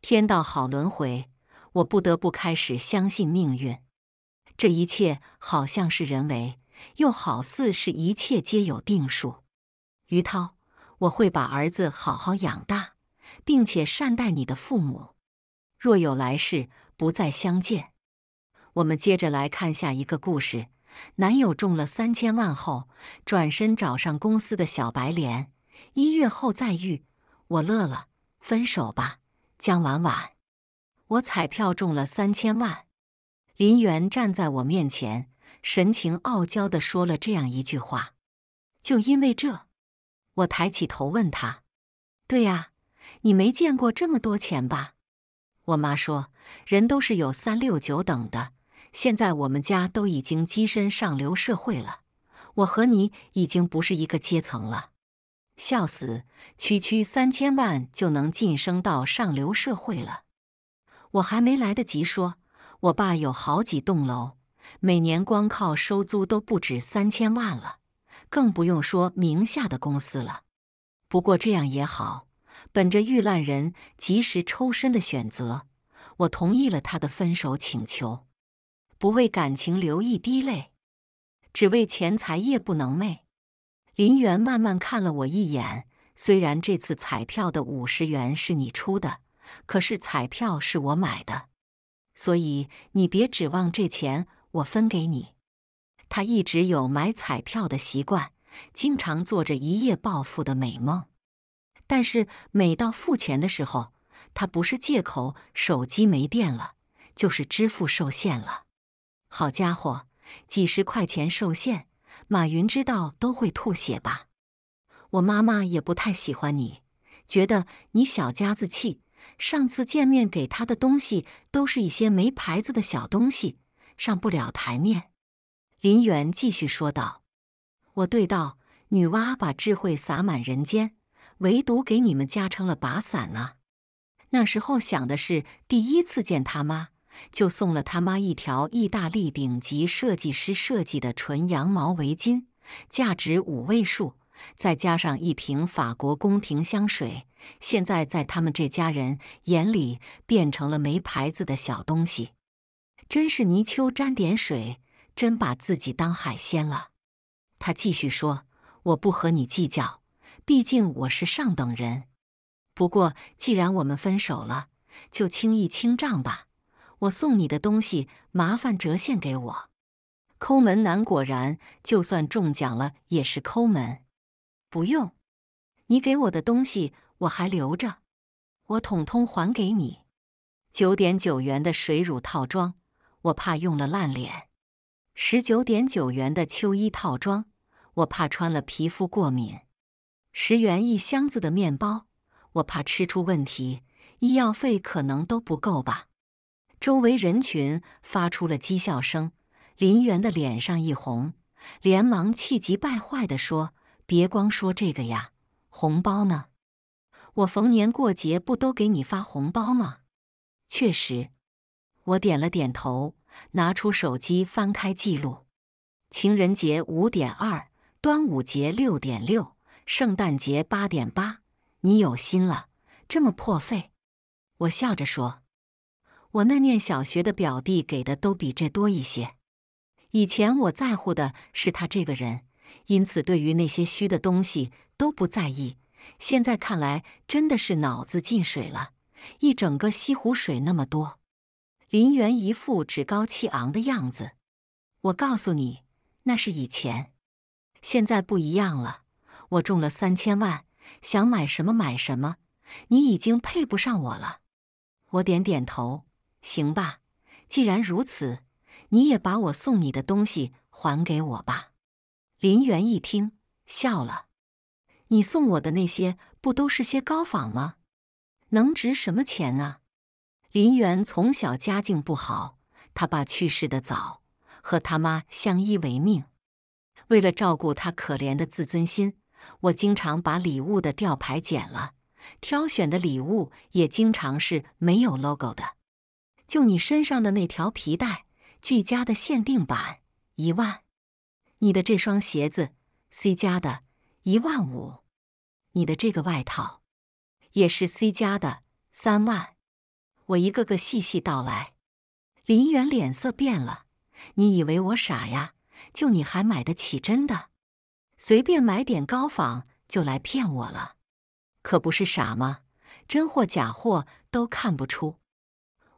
天道好轮回，我不得不开始相信命运。这一切好像是人为，又好似是一切皆有定数。于涛，我会把儿子好好养大，并且善待你的父母。若有来世，不再相见。我们接着来看下一个故事：男友中了三千万后，转身找上公司的小白脸。一月后再遇，我乐了。分手吧，江婉婉。我彩票中了三千万。林源站在我面前，神情傲娇的说了这样一句话。就因为这，我抬起头问他：“对呀，你没见过这么多钱吧？”我妈说：“人都是有三六九等的。现在我们家都已经跻身上流社会了，我和你已经不是一个阶层了。”笑死！区区三千万就能晋升到上流社会了。我还没来得及说，我爸有好几栋楼，每年光靠收租都不止三千万了，更不用说名下的公司了。不过这样也好，本着遇烂人及时抽身的选择，我同意了他的分手请求，不为感情流一滴泪，只为钱财夜不能寐。林园慢慢看了我一眼。虽然这次彩票的五十元是你出的，可是彩票是我买的，所以你别指望这钱我分给你。他一直有买彩票的习惯，经常做着一夜暴富的美梦，但是每到付钱的时候，他不是借口手机没电了，就是支付受限了。好家伙，几十块钱受限！马云知道都会吐血吧？我妈妈也不太喜欢你，觉得你小家子气。上次见面给她的东西都是一些没牌子的小东西，上不了台面。林园继续说道：“我对道女娲把智慧洒满人间，唯独给你们家撑了把伞啊。那时候想的是第一次见他妈。”就送了他妈一条意大利顶级设计师设计的纯羊毛围巾，价值五位数，再加上一瓶法国宫廷香水，现在在他们这家人眼里变成了没牌子的小东西。真是泥鳅沾点水，真把自己当海鲜了。他继续说：“我不和你计较，毕竟我是上等人。不过既然我们分手了，就清一清账吧。”我送你的东西，麻烦折现给我。抠门男果然，就算中奖了也是抠门。不用，你给我的东西我还留着，我统统还给你。九点九元的水乳套装，我怕用了烂脸；十九点九元的秋衣套装，我怕穿了皮肤过敏；十元一箱子的面包，我怕吃出问题，医药费可能都不够吧。周围人群发出了讥笑声，林园的脸上一红，连忙气急败坏地说：“别光说这个呀，红包呢？我逢年过节不都给你发红包吗？”确实，我点了点头，拿出手机翻开记录：情人节五点二，端午节六点六，圣诞节八点八。你有心了，这么破费，我笑着说。我那念小学的表弟给的都比这多一些。以前我在乎的是他这个人，因此对于那些虚的东西都不在意。现在看来，真的是脑子进水了。一整个西湖水那么多，林园一副趾高气昂的样子。我告诉你，那是以前，现在不一样了。我中了三千万，想买什么买什么。你已经配不上我了。我点点头。行吧，既然如此，你也把我送你的东西还给我吧。林园一听笑了：“你送我的那些不都是些高仿吗？能值什么钱啊？”林园从小家境不好，他爸去世的早，和他妈相依为命。为了照顾他可怜的自尊心，我经常把礼物的吊牌剪了，挑选的礼物也经常是没有 logo 的。就你身上的那条皮带俱佳的限定版，一万；你的这双鞋子，C 家的，一万五；你的这个外套，也是 C 家的，三万。我一个个细细道来。林远脸色变了，你以为我傻呀？就你还买得起真的？随便买点高仿就来骗我了，可不是傻吗？真货假货都看不出。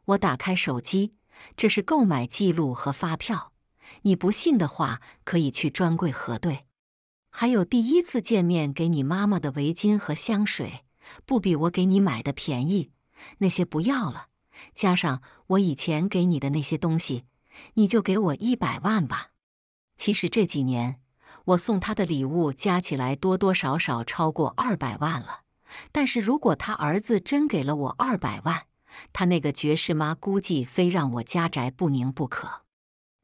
我打开手机，这是购买记录和发票。你不信的话，可以去专柜核对。还有第一次见面给你妈妈的围巾和香水，不比我给你买的便宜。那些不要了，加上我以前给你的那些东西，你就给我一百万吧。其实这几年我送他的礼物加起来多多少少超过二百万了。但是如果他儿子真给了我二百万，他那个绝世妈估计非让我家宅不宁不可。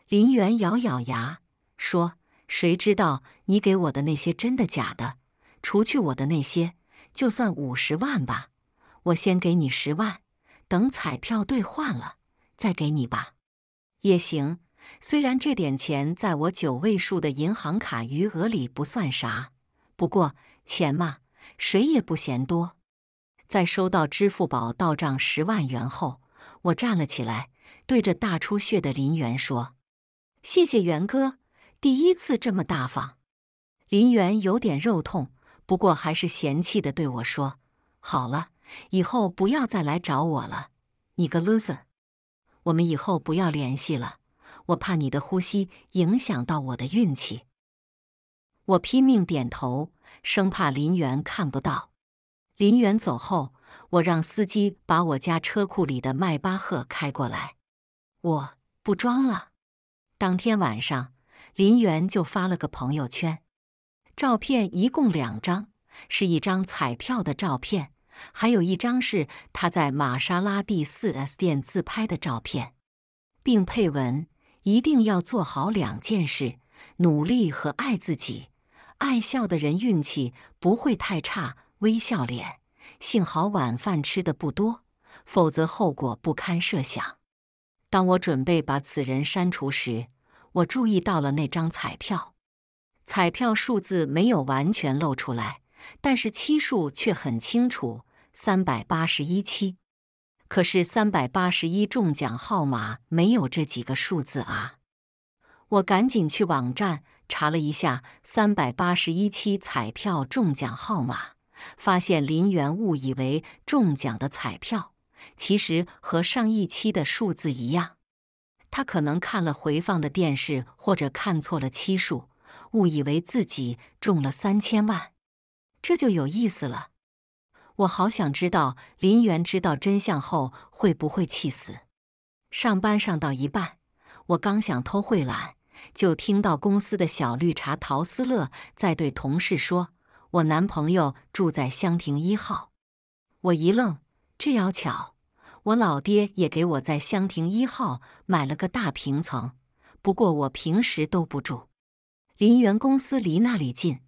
林媛咬咬牙说：“谁知道你给我的那些真的假的？除去我的那些，就算五十万吧。我先给你十万，等彩票兑换了再给你吧。也行，虽然这点钱在我九位数的银行卡余额里不算啥，不过钱嘛，谁也不嫌多。”在收到支付宝到账十万元后，我站了起来，对着大出血的林源说：“谢谢源哥，第一次这么大方。”林源有点肉痛，不过还是嫌弃的对我说：“好了，以后不要再来找我了，你个 loser，我们以后不要联系了，我怕你的呼吸影响到我的运气。”我拼命点头，生怕林源看不到。林园走后，我让司机把我家车库里的迈巴赫开过来，我不装了。当天晚上，林园就发了个朋友圈，照片一共两张，是一张彩票的照片，还有一张是他在玛莎拉蒂四 S 店自拍的照片，并配文：“一定要做好两件事，努力和爱自己。爱笑的人运气不会太差。”微笑脸，幸好晚饭吃的不多，否则后果不堪设想。当我准备把此人删除时，我注意到了那张彩票，彩票数字没有完全露出来，但是期数却很清楚，三百八十一期。可是三百八十一中奖号码没有这几个数字啊！我赶紧去网站查了一下三百八十一期彩票中奖号码。发现林源误以为中奖的彩票其实和上一期的数字一样，他可能看了回放的电视或者看错了期数，误以为自己中了三千万，这就有意思了。我好想知道林源知道真相后会不会气死。上班上到一半，我刚想偷会懒，就听到公司的小绿茶陶思乐在对同事说。我男朋友住在香亭一号，我一愣，这要巧，我老爹也给我在香亭一号买了个大平层，不过我平时都不住。林园公司离那里近，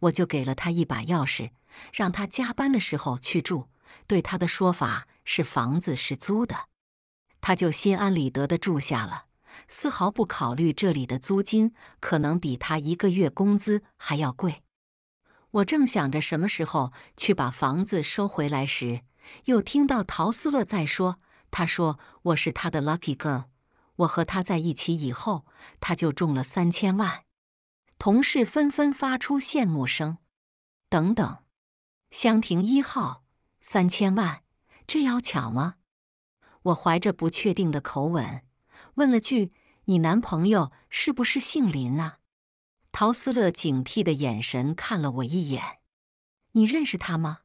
我就给了他一把钥匙，让他加班的时候去住。对他的说法是房子是租的，他就心安理得的住下了，丝毫不考虑这里的租金可能比他一个月工资还要贵。我正想着什么时候去把房子收回来时，又听到陶思乐在说：“他说我是他的 lucky girl，我和他在一起以后，他就中了三千万。”同事纷纷发出羡慕声。等等，香亭一号三千万，这要巧吗？我怀着不确定的口吻问了句：“你男朋友是不是姓林啊？”陶思乐警惕的眼神看了我一眼。“你认识他吗？”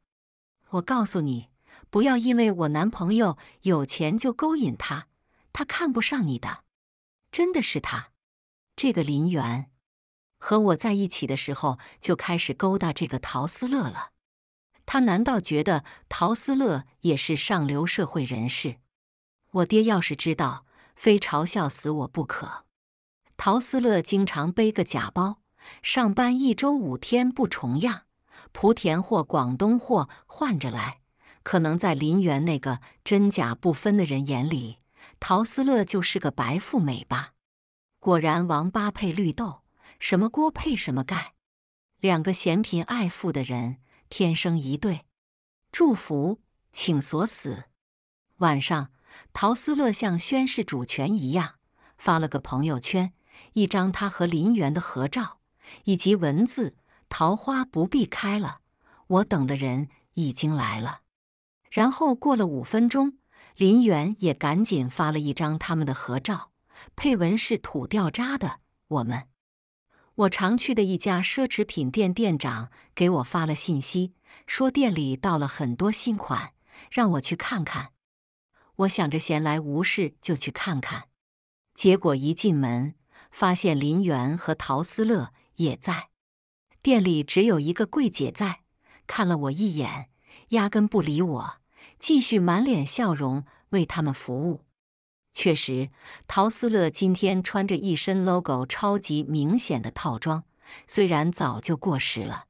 我告诉你，不要因为我男朋友有钱就勾引他，他看不上你的。真的是他，这个林园和我在一起的时候就开始勾搭这个陶思乐了。他难道觉得陶思乐也是上流社会人士？我爹要是知道，非嘲笑死我不可。陶思乐经常背个假包，上班一周五天不重样，莆田货、广东货换着来。可能在林园那个真假不分的人眼里，陶思乐就是个白富美吧。果然，王八配绿豆，什么锅配什么盖，两个嫌贫爱富的人天生一对。祝福，请锁死。晚上，陶思乐像宣誓主权一样发了个朋友圈。一张他和林园的合照，以及文字：“桃花不必开了，我等的人已经来了。”然后过了五分钟，林园也赶紧发了一张他们的合照，配文是“土掉渣的我们”。我常去的一家奢侈品店店长给我发了信息，说店里到了很多新款，让我去看看。我想着闲来无事就去看看，结果一进门。发现林园和陶思乐也在，店里只有一个柜姐在，看了我一眼，压根不理我，继续满脸笑容为他们服务。确实，陶思乐今天穿着一身 logo 超级明显的套装，虽然早就过时了，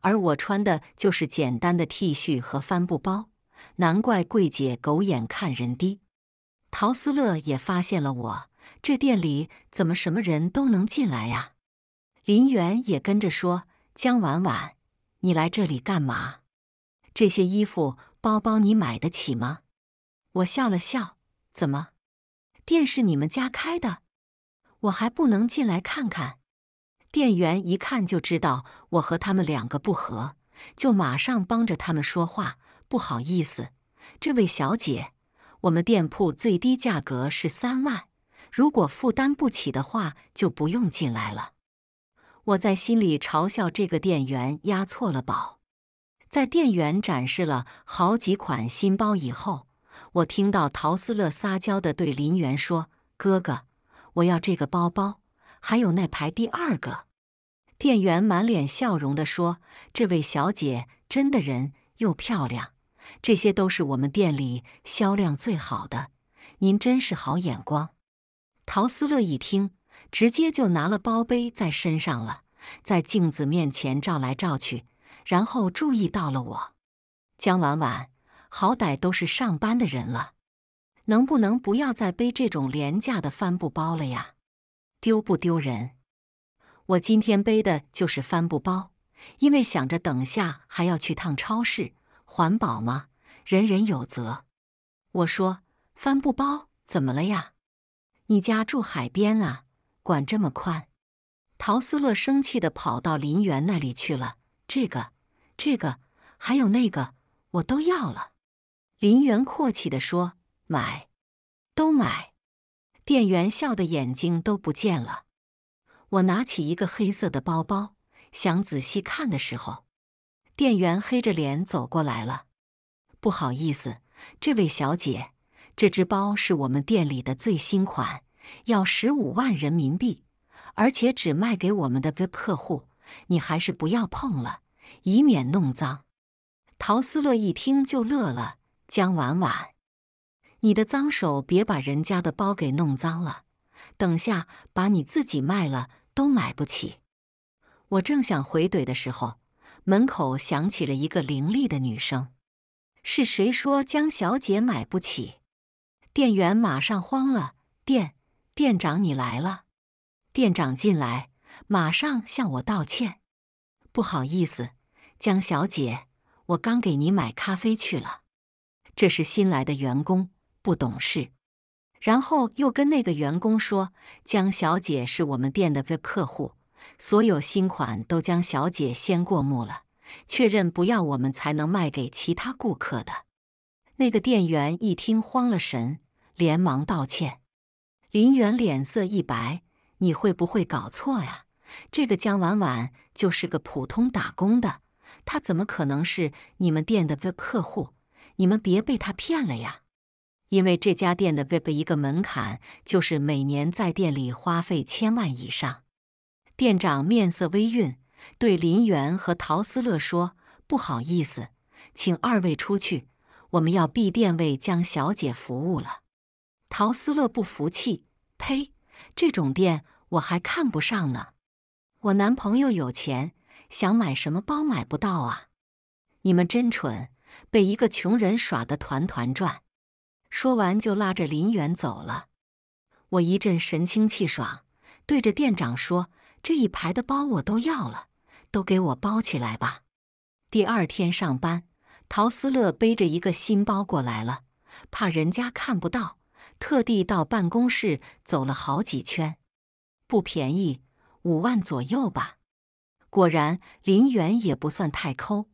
而我穿的就是简单的 T 恤和帆布包，难怪柜姐狗眼看人低。陶思乐也发现了我。这店里怎么什么人都能进来呀？林媛也跟着说：“江婉婉，你来这里干嘛？这些衣服包包你买得起吗？”我笑了笑：“怎么？店是你们家开的，我还不能进来看看？”店员一看就知道我和他们两个不和，就马上帮着他们说话：“不好意思，这位小姐，我们店铺最低价格是三万。”如果负担不起的话，就不用进来了。我在心里嘲笑这个店员压错了宝。在店员展示了好几款新包以后，我听到陶思乐撒娇的对林园说：“哥哥，我要这个包包，还有那排第二个。”店员满脸笑容地说：“这位小姐真的人又漂亮，这些都是我们店里销量最好的，您真是好眼光。”陶思乐一听，直接就拿了包背在身上了，在镜子面前照来照去，然后注意到了我。江婉婉，好歹都是上班的人了，能不能不要再背这种廉价的帆布包了呀？丢不丢人？我今天背的就是帆布包，因为想着等下还要去趟超市，环保嘛，人人有责。我说帆布包怎么了呀？你家住海边啊，管这么宽？陶思乐生气地跑到林园那里去了。这个、这个，还有那个，我都要了。林园阔气地说：“买，都买。”店员笑的眼睛都不见了。我拿起一个黑色的包包，想仔细看的时候，店员黑着脸走过来了。不好意思，这位小姐。这只包是我们店里的最新款，要十五万人民币，而且只卖给我们的 VIP 客户。你还是不要碰了，以免弄脏。陶思乐一听就乐了：“江婉婉，你的脏手别把人家的包给弄脏了，等下把你自己卖了都买不起。”我正想回怼的时候，门口响起了一个凌厉的女声：“是谁说江小姐买不起？”店员马上慌了，店店长你来了，店长进来马上向我道歉，不好意思，江小姐，我刚给你买咖啡去了，这是新来的员工不懂事，然后又跟那个员工说，江小姐是我们店的个客户，所有新款都江小姐先过目了，确认不要我们才能卖给其他顾客的。那个店员一听慌了神，连忙道歉。林园脸色一白：“你会不会搞错呀？这个江婉婉就是个普通打工的，她怎么可能是你们店的 VIP 客户？你们别被他骗了呀！因为这家店的 VIP 一个门槛就是每年在店里花费千万以上。”店长面色微晕，对林园和陶思乐说：“不好意思，请二位出去。”我们要闭店为江小姐服务了。陶思乐不服气：“呸！这种店我还看不上呢。我男朋友有钱，想买什么包买不到啊！你们真蠢，被一个穷人耍得团团转。”说完就拉着林园走了。我一阵神清气爽，对着店长说：“这一排的包我都要了，都给我包起来吧。”第二天上班。陶思乐背着一个新包过来了，怕人家看不到，特地到办公室走了好几圈。不便宜，五万左右吧。果然，林园也不算太抠，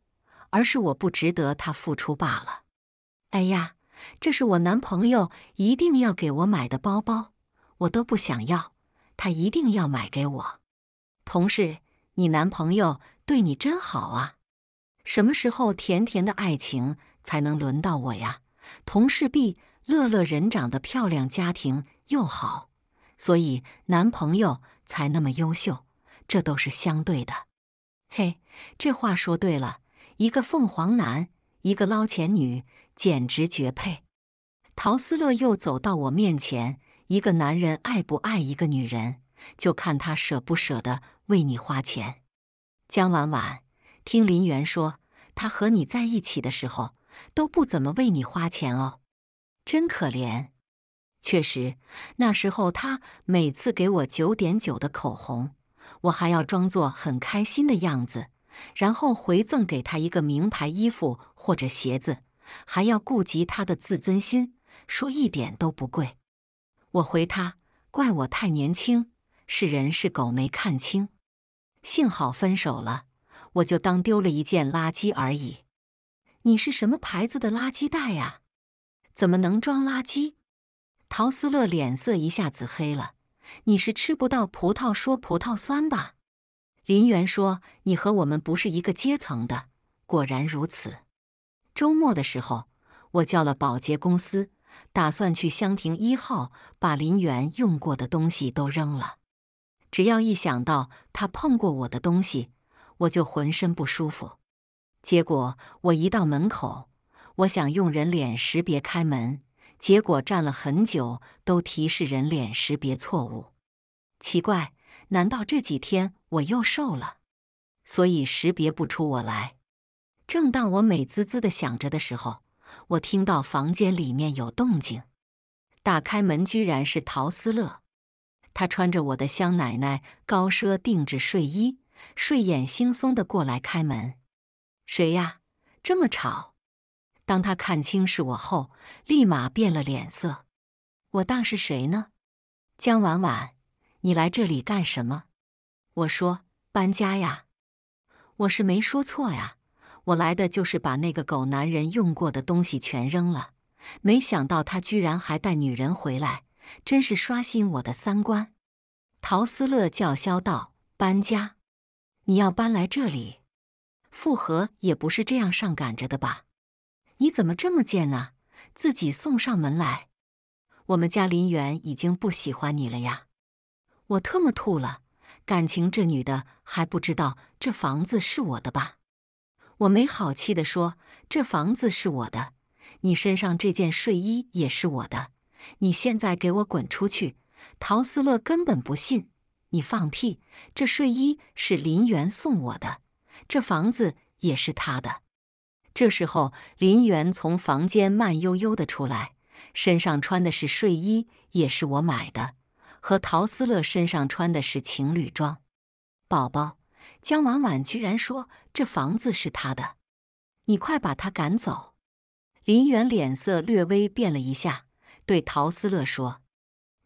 而是我不值得他付出罢了。哎呀，这是我男朋友一定要给我买的包包，我都不想要，他一定要买给我。同事，你男朋友对你真好啊。什么时候甜甜的爱情才能轮到我呀？同事 B 乐乐人长得漂亮，家庭又好，所以男朋友才那么优秀。这都是相对的。嘿，这话说对了。一个凤凰男，一个捞钱女，简直绝配。陶思乐又走到我面前。一个男人爱不爱一个女人，就看他舍不舍得为你花钱。江婉婉。听林园说，他和你在一起的时候都不怎么为你花钱哦，真可怜。确实，那时候他每次给我九点九的口红，我还要装作很开心的样子，然后回赠给他一个名牌衣服或者鞋子，还要顾及他的自尊心，说一点都不贵。我回他，怪我太年轻，是人是狗没看清，幸好分手了。我就当丢了一件垃圾而已。你是什么牌子的垃圾袋呀？怎么能装垃圾？陶思乐脸色一下子黑了。你是吃不到葡萄说葡萄酸吧？林园说：“你和我们不是一个阶层的。”果然如此。周末的时候，我叫了保洁公司，打算去香亭一号把林园用过的东西都扔了。只要一想到他碰过我的东西，我就浑身不舒服，结果我一到门口，我想用人脸识别开门，结果站了很久都提示人脸识别错误。奇怪，难道这几天我又瘦了，所以识别不出我来？正当我美滋滋的想着的时候，我听到房间里面有动静，打开门居然是陶思乐，他穿着我的香奶奶高奢定制睡衣。睡眼惺忪地过来开门，谁呀？这么吵！当他看清是我后，立马变了脸色。我当是谁呢？江婉婉，你来这里干什么？我说搬家呀，我是没说错呀。我来的就是把那个狗男人用过的东西全扔了。没想到他居然还带女人回来，真是刷新我的三观。陶思乐叫嚣道：“搬家。”你要搬来这里，复合也不是这样上赶着的吧？你怎么这么贱啊！自己送上门来，我们家林园已经不喜欢你了呀！我特么吐了，感情这女的还不知道这房子是我的吧？我没好气地说：“这房子是我的，你身上这件睡衣也是我的，你现在给我滚出去！”陶思乐根本不信。你放屁！这睡衣是林园送我的，这房子也是他的。这时候，林园从房间慢悠悠的出来，身上穿的是睡衣，也是我买的。和陶思乐身上穿的是情侣装。宝宝，江婉婉居然说这房子是他的，你快把他赶走！林园脸色略微变了一下，对陶思乐说：“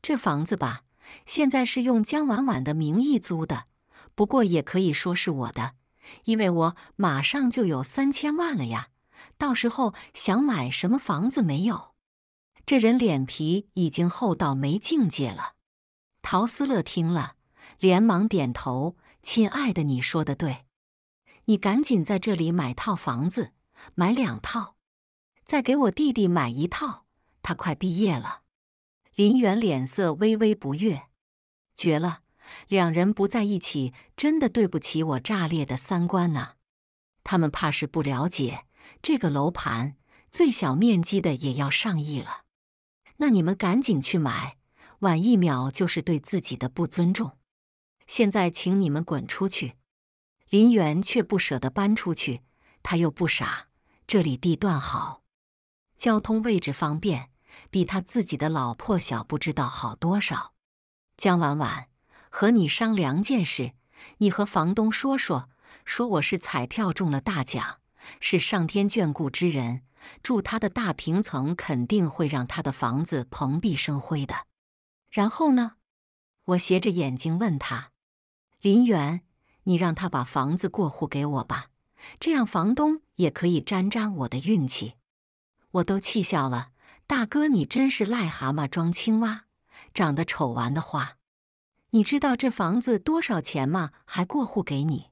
这房子吧。”现在是用江婉婉的名义租的，不过也可以说是我的，因为我马上就有三千万了呀，到时候想买什么房子没有？这人脸皮已经厚到没境界了。陶思乐听了，连忙点头：“亲爱的，你说的对，你赶紧在这里买套房子，买两套，再给我弟弟买一套，他快毕业了。”林园脸色微微不悦，绝了！两人不在一起，真的对不起我炸裂的三观呐！他们怕是不了解，这个楼盘最小面积的也要上亿了。那你们赶紧去买，晚一秒就是对自己的不尊重。现在，请你们滚出去！林园却不舍得搬出去，他又不傻，这里地段好，交通位置方便。比他自己的老破小不知道好多少。江婉婉，和你商量件事，你和房东说说，说我是彩票中了大奖，是上天眷顾之人，住他的大平层肯定会让他的房子蓬荜生辉的。然后呢？我斜着眼睛问他：“林远，你让他把房子过户给我吧，这样房东也可以沾沾我的运气。”我都气笑了。大哥，你真是癞蛤蟆装青蛙，长得丑，玩的花。你知道这房子多少钱吗？还过户给你？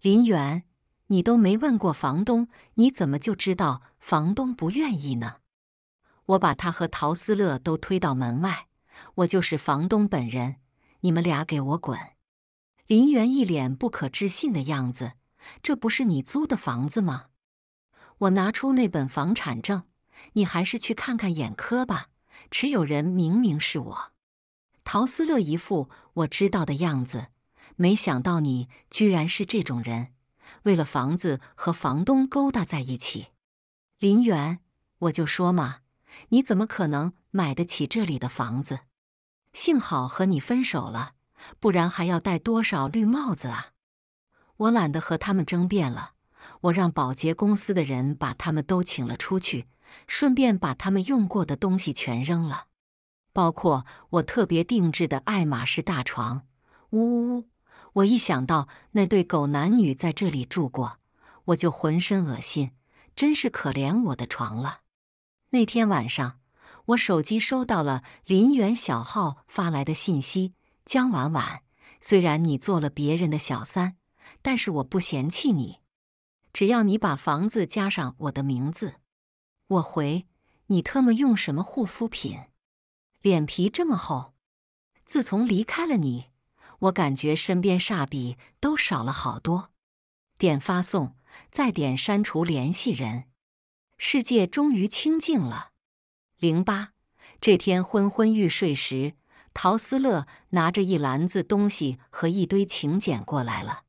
林源，你都没问过房东，你怎么就知道房东不愿意呢？我把他和陶思乐都推到门外，我就是房东本人。你们俩给我滚！林源一脸不可置信的样子，这不是你租的房子吗？我拿出那本房产证。你还是去看看眼科吧。持有人明明是我，陶思乐一副我知道的样子。没想到你居然是这种人，为了房子和房东勾搭在一起。林园，我就说嘛，你怎么可能买得起这里的房子？幸好和你分手了，不然还要戴多少绿帽子啊！我懒得和他们争辩了，我让保洁公司的人把他们都请了出去。顺便把他们用过的东西全扔了，包括我特别定制的爱马仕大床。呜呜呜！我一想到那对狗男女在这里住过，我就浑身恶心，真是可怜我的床了。那天晚上，我手机收到了林园小号发来的信息：“江婉婉，虽然你做了别人的小三，但是我不嫌弃你，只要你把房子加上我的名字。”我回你特么用什么护肤品，脸皮这么厚？自从离开了你，我感觉身边煞笔都少了好多。点发送，再点删除联系人，世界终于清静了。零八这天昏昏欲睡时，陶思乐拿着一篮子东西和一堆请柬过来了。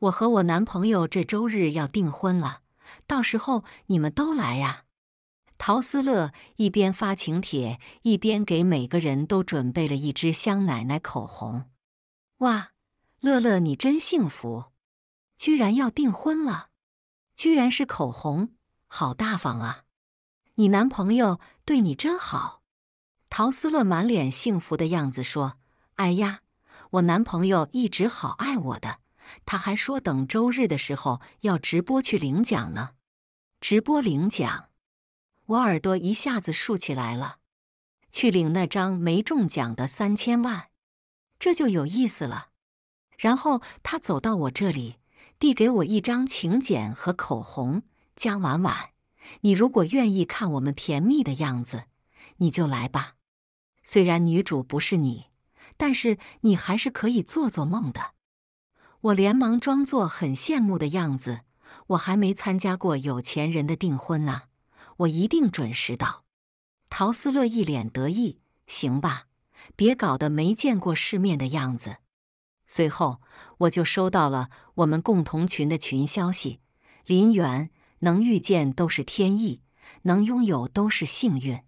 我和我男朋友这周日要订婚了，到时候你们都来呀。陶思乐一边发请帖，一边给每个人都准备了一支香奶奶口红。哇，乐乐你真幸福，居然要订婚了，居然是口红，好大方啊！你男朋友对你真好。陶思乐满脸幸福的样子说：“哎呀，我男朋友一直好爱我的，他还说等周日的时候要直播去领奖呢，直播领奖。”我耳朵一下子竖起来了，去领那张没中奖的三千万，这就有意思了。然后他走到我这里，递给我一张请柬和口红。江婉婉，你如果愿意看我们甜蜜的样子，你就来吧。虽然女主不是你，但是你还是可以做做梦的。我连忙装作很羡慕的样子，我还没参加过有钱人的订婚呢。我一定准时到。陶斯乐一脸得意，行吧，别搞得没见过世面的样子。随后，我就收到了我们共同群的群消息：林源，能遇见都是天意，能拥有都是幸运。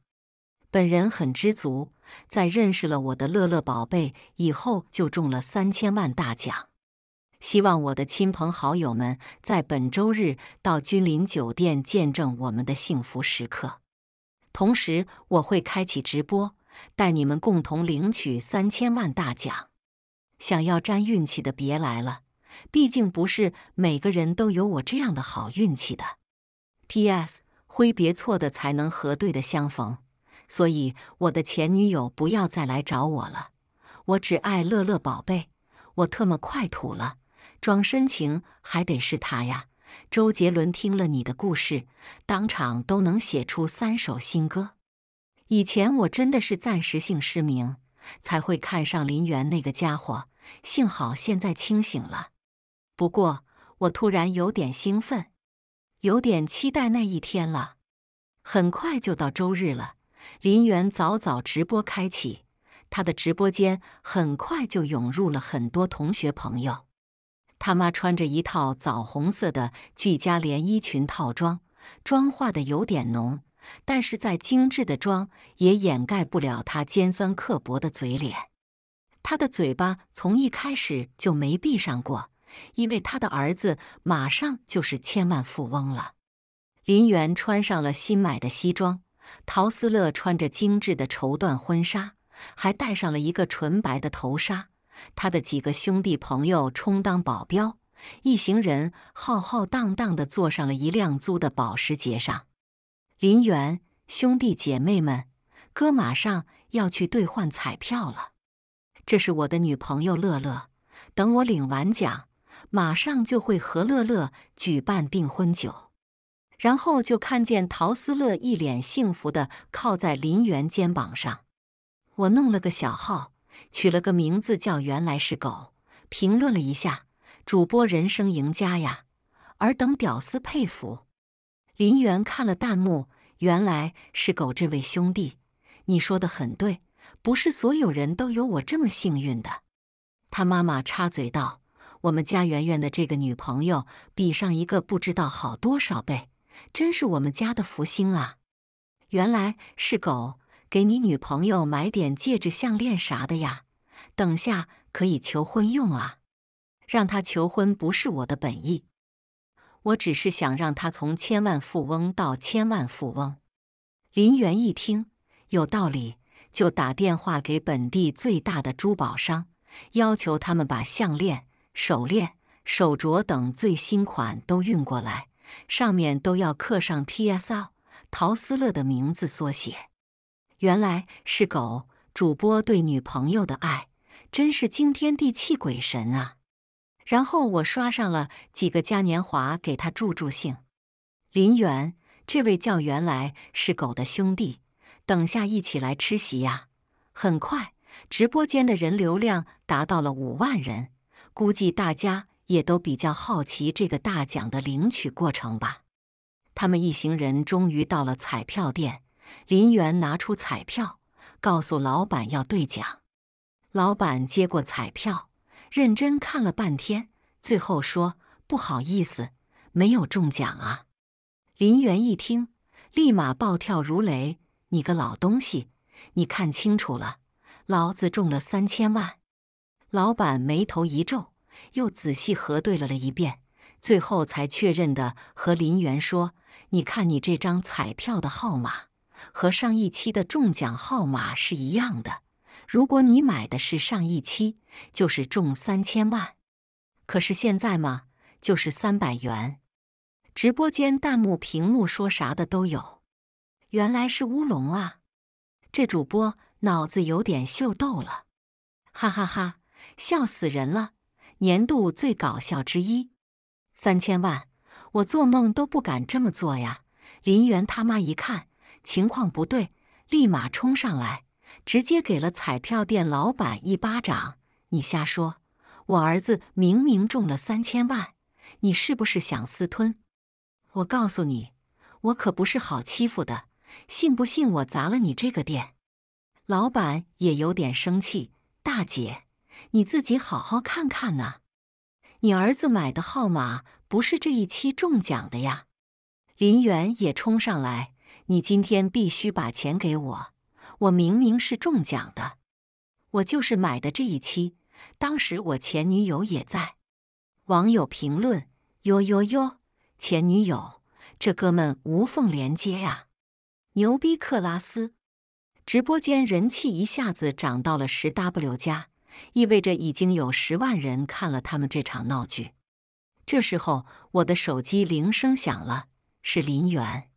本人很知足，在认识了我的乐乐宝贝以后，就中了三千万大奖。希望我的亲朋好友们在本周日到君临酒店见证我们的幸福时刻。同时，我会开启直播，带你们共同领取三千万大奖。想要沾运气的别来了，毕竟不是每个人都有我这样的好运气的。P.S. 挥别错的才能和对的相逢，所以我的前女友不要再来找我了，我只爱乐乐宝贝。我特么快吐了。装深情还得是他呀！周杰伦听了你的故事，当场都能写出三首新歌。以前我真的是暂时性失明，才会看上林园那个家伙。幸好现在清醒了，不过我突然有点兴奋，有点期待那一天了。很快就到周日了，林园早早直播开启，他的直播间很快就涌入了很多同学朋友。他妈穿着一套枣红色的居家连衣裙套装，妆化的有点浓，但是再精致的妆也掩盖不了她尖酸刻薄的嘴脸。她的嘴巴从一开始就没闭上过，因为她的儿子马上就是千万富翁了。林园穿上了新买的西装，陶思乐穿着精致的绸缎婚纱，还戴上了一个纯白的头纱。他的几个兄弟朋友充当保镖，一行人浩浩荡荡地坐上了一辆租的保时捷上。林园兄弟姐妹们，哥马上要去兑换彩票了。这是我的女朋友乐乐。等我领完奖，马上就会和乐乐举办订婚酒。然后就看见陶思乐一脸幸福地靠在林园肩膀上。我弄了个小号。取了个名字叫“原来是狗”，评论了一下：“主播人生赢家呀，尔等屌丝佩服。”林园看了弹幕，“原来是狗，这位兄弟，你说的很对，不是所有人都有我这么幸运的。”他妈妈插嘴道：“我们家圆圆的这个女朋友比上一个不知道好多少倍，真是我们家的福星啊！”原来是狗。给你女朋友买点戒指、项链啥的呀，等下可以求婚用啊。让他求婚不是我的本意，我只是想让他从千万富翁到千万富翁。林园一听有道理，就打电话给本地最大的珠宝商，要求他们把项链、手链、手镯等最新款都运过来，上面都要刻上 TSL 陶斯乐的名字缩写。原来是狗主播对女朋友的爱，真是惊天地泣鬼神啊！然后我刷上了几个嘉年华给他助助兴。林园，这位叫原来是狗的兄弟，等下一起来吃席呀！很快，直播间的人流量达到了五万人，估计大家也都比较好奇这个大奖的领取过程吧。他们一行人终于到了彩票店。林园拿出彩票，告诉老板要兑奖。老板接过彩票，认真看了半天，最后说：“不好意思，没有中奖啊。”林园一听，立马暴跳如雷：“你个老东西，你看清楚了，老子中了三千万！”老板眉头一皱，又仔细核对了了一遍，最后才确认的和林园说：“你看你这张彩票的号码。”和上一期的中奖号码是一样的，如果你买的是上一期，就是中三千万。可是现在嘛，就是三百元。直播间弹幕屏幕说啥的都有，原来是乌龙啊！这主播脑子有点秀逗了，哈哈哈，笑死人了！年度最搞笑之一，三千万，我做梦都不敢这么做呀！林源他妈一看。情况不对，立马冲上来，直接给了彩票店老板一巴掌！你瞎说，我儿子明明中了三千万，你是不是想私吞？我告诉你，我可不是好欺负的，信不信我砸了你这个店？老板也有点生气，大姐，你自己好好看看呐，你儿子买的号码不是这一期中奖的呀！林园也冲上来。你今天必须把钱给我！我明明是中奖的，我就是买的这一期。当时我前女友也在。网友评论：哟哟哟，前女友，这哥们无缝连接啊，牛逼！克拉斯，直播间人气一下子涨到了十 W 加，意味着已经有十万人看了他们这场闹剧。这时候，我的手机铃声响了，是林源。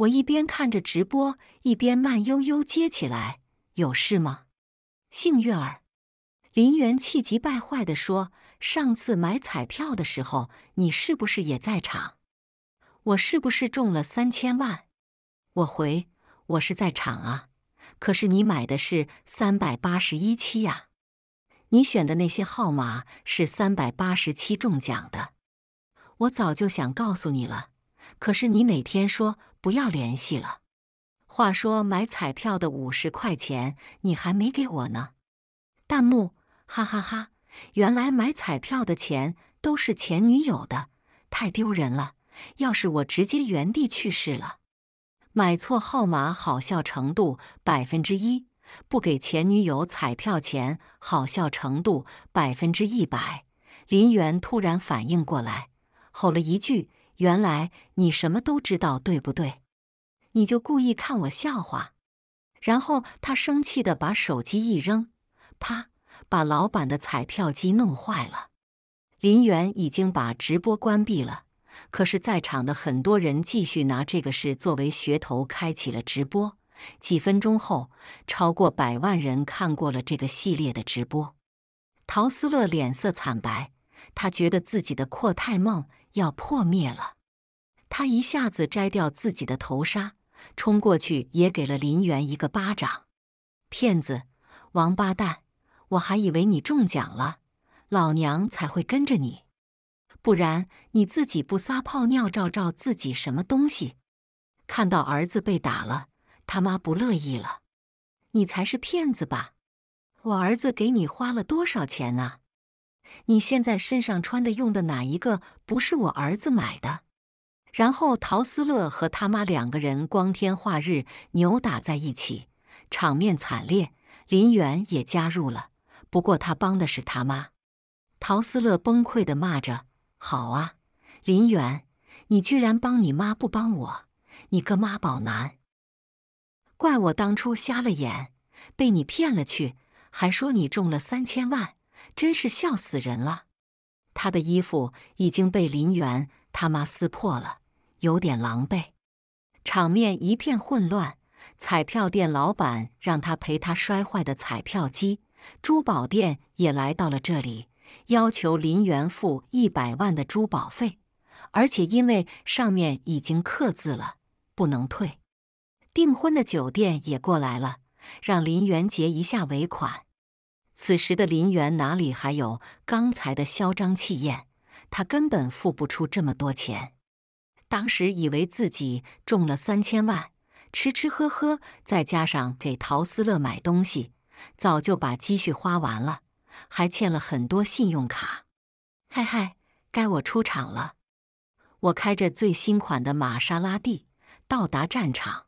我一边看着直播，一边慢悠悠接起来：“有事吗？”幸运儿，林媛气急败坏的说：“上次买彩票的时候，你是不是也在场？我是不是中了三千万？”我回：“我是在场啊，可是你买的是三百八十一期呀，你选的那些号码是三百八十七中奖的。我早就想告诉你了，可是你哪天说？”不要联系了。话说，买彩票的五十块钱你还没给我呢。弹幕：哈哈哈！原来买彩票的钱都是前女友的，太丢人了。要是我直接原地去世了。买错号码，好笑程度百分之一；不给前女友彩票钱，好笑程度百分之一百。林源突然反应过来，吼了一句。原来你什么都知道，对不对？你就故意看我笑话。然后他生气的把手机一扔，啪，把老板的彩票机弄坏了。林园已经把直播关闭了，可是，在场的很多人继续拿这个事作为噱头，开启了直播。几分钟后，超过百万人看过了这个系列的直播。陶思乐脸色惨白，他觉得自己的阔太梦。要破灭了，他一下子摘掉自己的头纱，冲过去也给了林园一个巴掌。骗子，王八蛋！我还以为你中奖了，老娘才会跟着你。不然你自己不撒泡尿照照自己什么东西？看到儿子被打了，他妈不乐意了。你才是骗子吧？我儿子给你花了多少钱啊？你现在身上穿的、用的哪一个不是我儿子买的？然后陶思乐和他妈两个人光天化日扭打在一起，场面惨烈。林远也加入了，不过他帮的是他妈。陶思乐崩溃的骂着：“好啊，林远，你居然帮你妈不帮我，你个妈宝男！怪我当初瞎了眼，被你骗了去，还说你中了三千万。”真是笑死人了！他的衣服已经被林园他妈撕破了，有点狼狈。场面一片混乱。彩票店老板让他赔他摔坏的彩票机，珠宝店也来到了这里，要求林园付一百万的珠宝费，而且因为上面已经刻字了，不能退。订婚的酒店也过来了，让林元结一下尾款。此时的林园哪里还有刚才的嚣张气焰？他根本付不出这么多钱。当时以为自己中了三千万，吃吃喝喝，再加上给陶思乐买东西，早就把积蓄花完了，还欠了很多信用卡。嗨嗨，该我出场了！我开着最新款的玛莎拉蒂到达战场，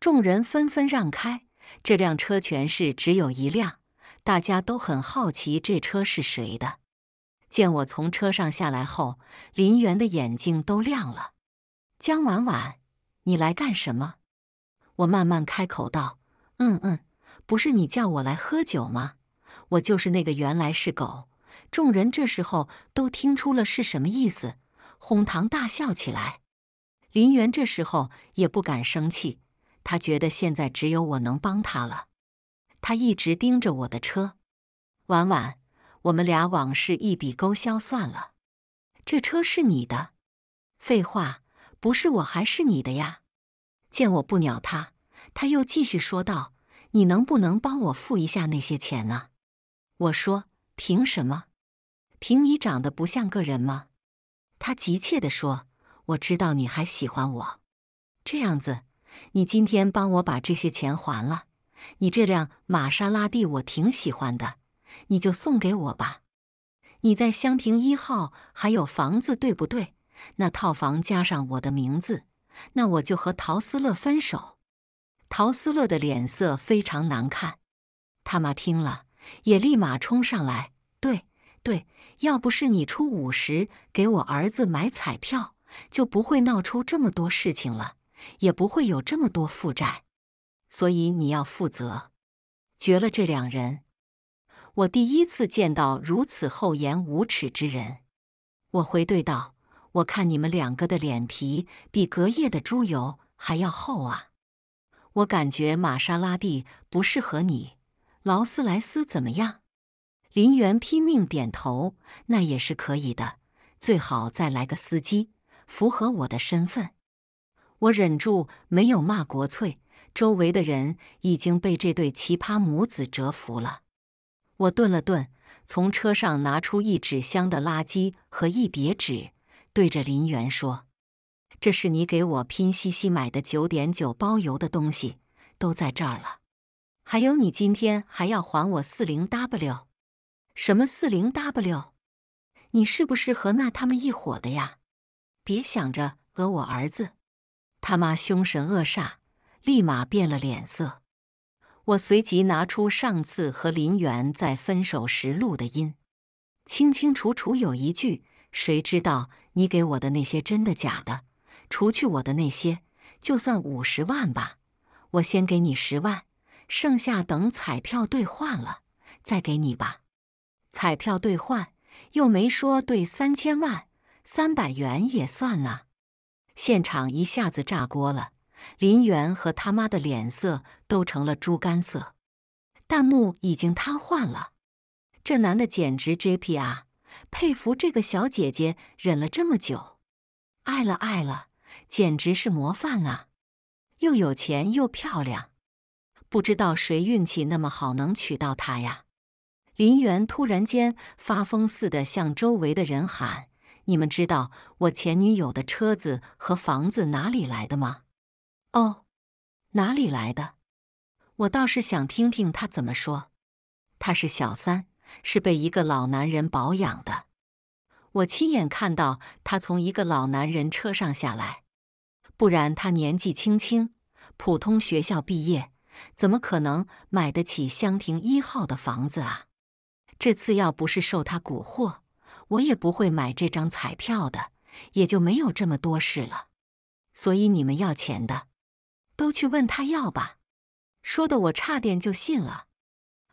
众人纷纷让开。这辆车全市只有一辆。大家都很好奇这车是谁的。见我从车上下来后，林园的眼睛都亮了。江晚晚，你来干什么？我慢慢开口道：“嗯嗯，不是你叫我来喝酒吗？我就是那个原来是狗。”众人这时候都听出了是什么意思，哄堂大笑起来。林园这时候也不敢生气，他觉得现在只有我能帮他了。他一直盯着我的车。婉婉，我们俩往事一笔勾销算了。这车是你的。废话，不是我还是你的呀？见我不鸟他，他又继续说道：“你能不能帮我付一下那些钱呢？”我说：“凭什么？凭你长得不像个人吗？”他急切的说：“我知道你还喜欢我。这样子，你今天帮我把这些钱还了。”你这辆玛莎拉蒂我挺喜欢的，你就送给我吧。你在香亭一号还有房子对不对？那套房加上我的名字，那我就和陶思乐分手。陶思乐的脸色非常难看，他妈听了也立马冲上来。对，对，要不是你出五十给我儿子买彩票，就不会闹出这么多事情了，也不会有这么多负债。所以你要负责，绝了这两人！我第一次见到如此厚颜无耻之人。我回怼道：“我看你们两个的脸皮比隔夜的猪油还要厚啊！”我感觉玛莎拉蒂不适合你，劳斯莱斯怎么样？林园拼命点头，那也是可以的。最好再来个司机，符合我的身份。我忍住没有骂国粹。周围的人已经被这对奇葩母子折服了。我顿了顿，从车上拿出一纸箱的垃圾和一叠纸，对着林园说：“这是你给我拼夕夕买的九点九包邮的东西，都在这儿了。还有，你今天还要还我四零 W，什么四零 W？你是不是和那他们一伙的呀？别想着讹我儿子，他妈凶神恶煞！”立马变了脸色，我随即拿出上次和林园在分手时录的音，清清楚楚有一句：“谁知道你给我的那些真的假的？除去我的那些，就算五十万吧，我先给你十万，剩下等彩票兑换了再给你吧。”彩票兑换又没说兑三千万，三百元也算呢。现场一下子炸锅了。林媛和他妈的脸色都成了猪肝色，弹幕已经瘫痪了。这男的简直 J P 啊！佩服这个小姐姐忍了这么久，爱了爱了，简直是模范啊！又有钱又漂亮，不知道谁运气那么好能娶到她呀？林媛突然间发疯似的向周围的人喊：“你们知道我前女友的车子和房子哪里来的吗？”哦，哪里来的？我倒是想听听他怎么说。他是小三，是被一个老男人保养的。我亲眼看到他从一个老男人车上下来。不然他年纪轻轻，普通学校毕业，怎么可能买得起香庭一号的房子啊？这次要不是受他蛊惑，我也不会买这张彩票的，也就没有这么多事了。所以你们要钱的。都去问他要吧，说的我差点就信了。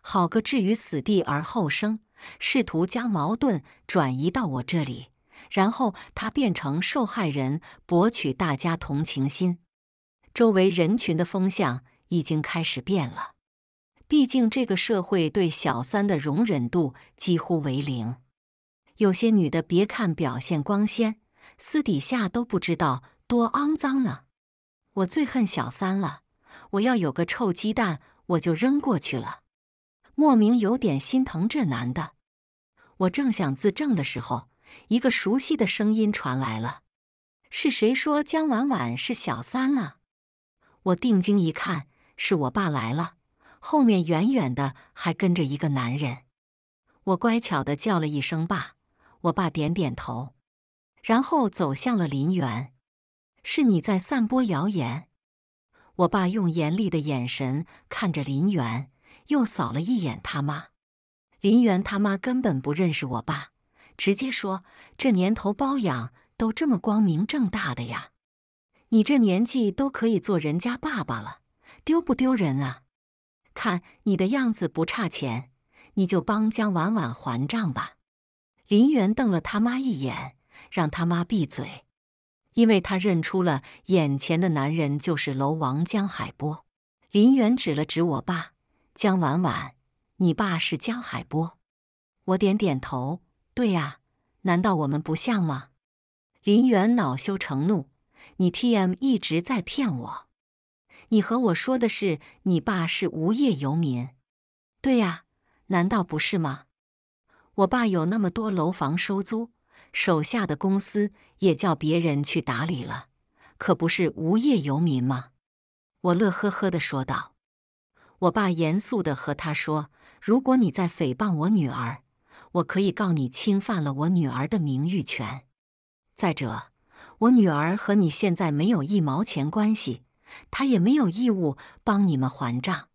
好个置于死地而后生，试图将矛盾转移到我这里，然后他变成受害人，博取大家同情心。周围人群的风向已经开始变了。毕竟这个社会对小三的容忍度几乎为零。有些女的别看表现光鲜，私底下都不知道多肮脏呢。我最恨小三了，我要有个臭鸡蛋，我就扔过去了。莫名有点心疼这男的。我正想自证的时候，一个熟悉的声音传来了：“是谁说江婉婉是小三啊？”我定睛一看，是我爸来了，后面远远的还跟着一个男人。我乖巧的叫了一声“爸”，我爸点点头，然后走向了林园。是你在散播谣言！我爸用严厉的眼神看着林园，又扫了一眼他妈。林园他妈根本不认识我爸，直接说：“这年头包养都这么光明正大的呀？你这年纪都可以做人家爸爸了，丢不丢人啊？看你的样子不差钱，你就帮江婉婉还账吧。”林园瞪了他妈一眼，让他妈闭嘴。因为他认出了眼前的男人就是楼王江海波，林远指了指我爸，江婉婉，你爸是江海波。我点点头，对呀，难道我们不像吗？林远恼羞成怒，你 TM 一直在骗我！你和我说的是你爸是无业游民？对呀，难道不是吗？我爸有那么多楼房收租。手下的公司也叫别人去打理了，可不是无业游民吗？我乐呵呵地说道。我爸严肃地和他说：“如果你再诽谤我女儿，我可以告你侵犯了我女儿的名誉权。再者，我女儿和你现在没有一毛钱关系，她也没有义务帮你们还账。”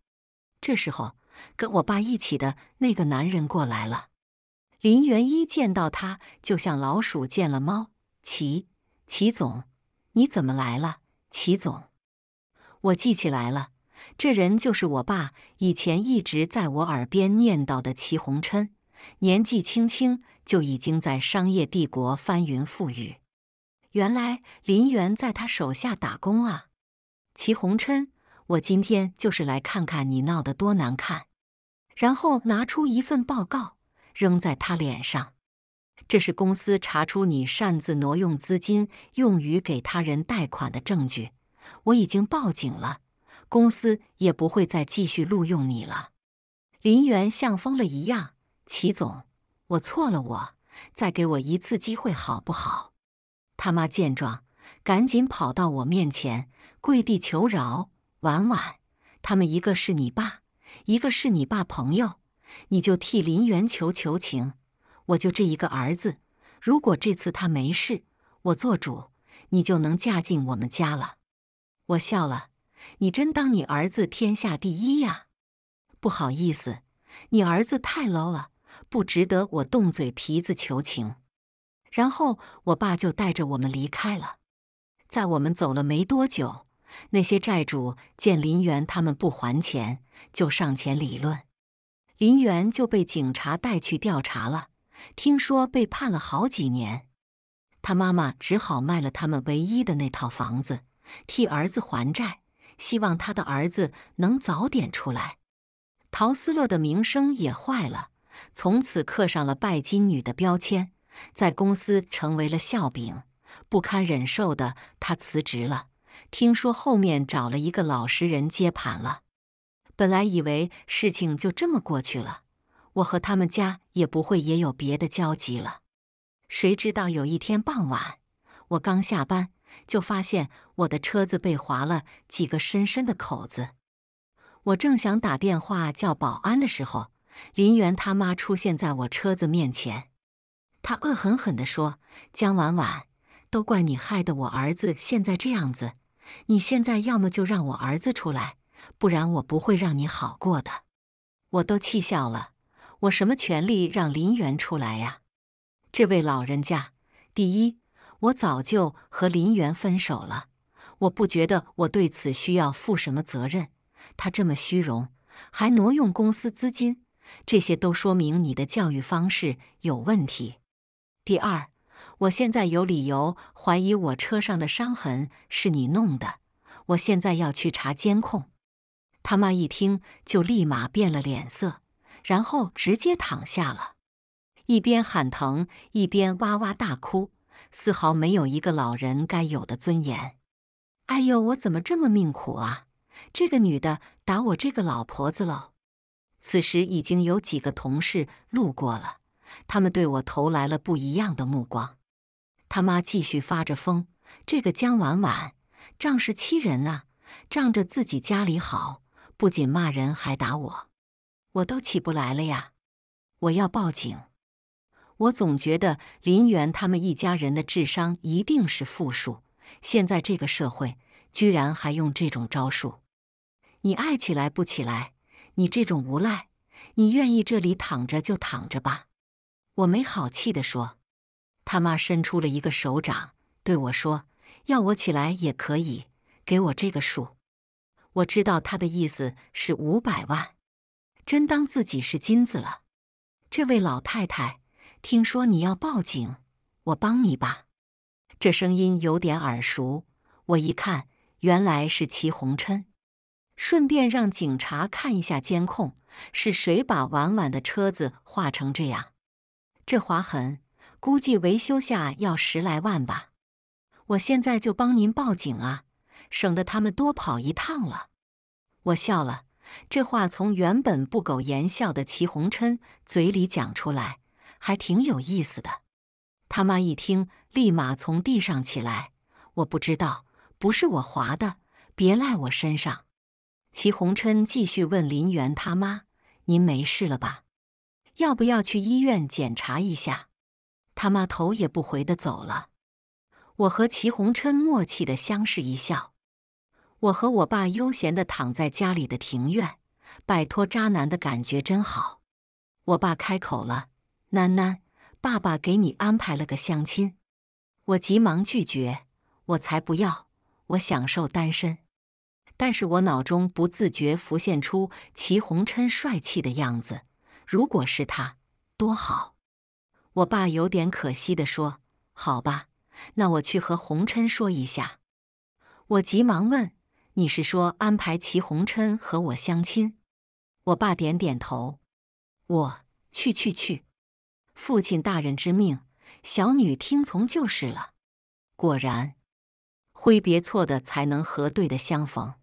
这时候，跟我爸一起的那个男人过来了。林元一见到他，就像老鼠见了猫。齐齐总，你怎么来了？齐总，我记起来了，这人就是我爸以前一直在我耳边念叨的齐红琛。年纪轻轻就已经在商业帝国翻云覆雨。原来林元在他手下打工啊！齐红琛，我今天就是来看看你闹得多难看。然后拿出一份报告。扔在他脸上，这是公司查出你擅自挪用资金用于给他人贷款的证据。我已经报警了，公司也不会再继续录用你了。林源像疯了一样，齐总，我错了，我再给我一次机会好不好？他妈见状，赶紧跑到我面前跪地求饶。婉婉，他们一个是你爸，一个是你爸朋友。你就替林园求求情，我就这一个儿子，如果这次他没事，我做主，你就能嫁进我们家了。我笑了，你真当你儿子天下第一呀？不好意思，你儿子太 low 了，不值得我动嘴皮子求情。然后我爸就带着我们离开了。在我们走了没多久，那些债主见林园他们不还钱，就上前理论。林园就被警察带去调查了，听说被判了好几年，他妈妈只好卖了他们唯一的那套房子，替儿子还债，希望他的儿子能早点出来。陶思乐的名声也坏了，从此刻上了拜金女的标签，在公司成为了笑柄，不堪忍受的他辞职了，听说后面找了一个老实人接盘了。本来以为事情就这么过去了，我和他们家也不会也有别的交集了。谁知道有一天傍晚，我刚下班就发现我的车子被划了几个深深的口子。我正想打电话叫保安的时候，林源他妈出现在我车子面前，他恶狠狠的说：“江婉婉，都怪你害得我儿子现在这样子，你现在要么就让我儿子出来。”不然我不会让你好过的。我都气笑了。我什么权利让林园出来呀？这位老人家，第一，我早就和林园分手了。我不觉得我对此需要负什么责任。他这么虚荣，还挪用公司资金，这些都说明你的教育方式有问题。第二，我现在有理由怀疑我车上的伤痕是你弄的。我现在要去查监控。他妈一听就立马变了脸色，然后直接躺下了，一边喊疼一边哇哇大哭，丝毫没有一个老人该有的尊严。哎呦，我怎么这么命苦啊！这个女的打我这个老婆子了。此时已经有几个同事路过了，他们对我投来了不一样的目光。他妈继续发着疯，这个江婉婉仗势欺人啊，仗着自己家里好。不仅骂人还打我，我都起不来了呀！我要报警。我总觉得林源他们一家人的智商一定是负数。现在这个社会，居然还用这种招数！你爱起来不起来？你这种无赖，你愿意这里躺着就躺着吧！我没好气的说。他妈伸出了一个手掌，对我说：“要我起来也可以，给我这个数。”我知道他的意思是五百万，真当自己是金子了。这位老太太，听说你要报警，我帮你吧。这声音有点耳熟，我一看，原来是齐红琛。顺便让警察看一下监控，是谁把婉婉的车子画成这样？这划痕估计维修下要十来万吧。我现在就帮您报警啊。省得他们多跑一趟了。我笑了，这话从原本不苟言笑的齐红琛嘴里讲出来，还挺有意思的。他妈一听，立马从地上起来。我不知道，不是我滑的，别赖我身上。齐红琛继续问林媛：“他妈，您没事了吧？要不要去医院检查一下？”他妈头也不回的走了。我和齐红琛默契的相视一笑。我和我爸悠闲地躺在家里的庭院，摆脱渣男的感觉真好。我爸开口了：“囡囡，爸爸给你安排了个相亲。”我急忙拒绝：“我才不要，我享受单身。”但是我脑中不自觉浮现出祁红琛帅气的样子，如果是他，多好。我爸有点可惜地说：“好吧，那我去和红琛说一下。”我急忙问。你是说安排齐红琛和我相亲？我爸点点头。我去去去，父亲大人之命，小女听从就是了。果然，挥别错的，才能和对的相逢。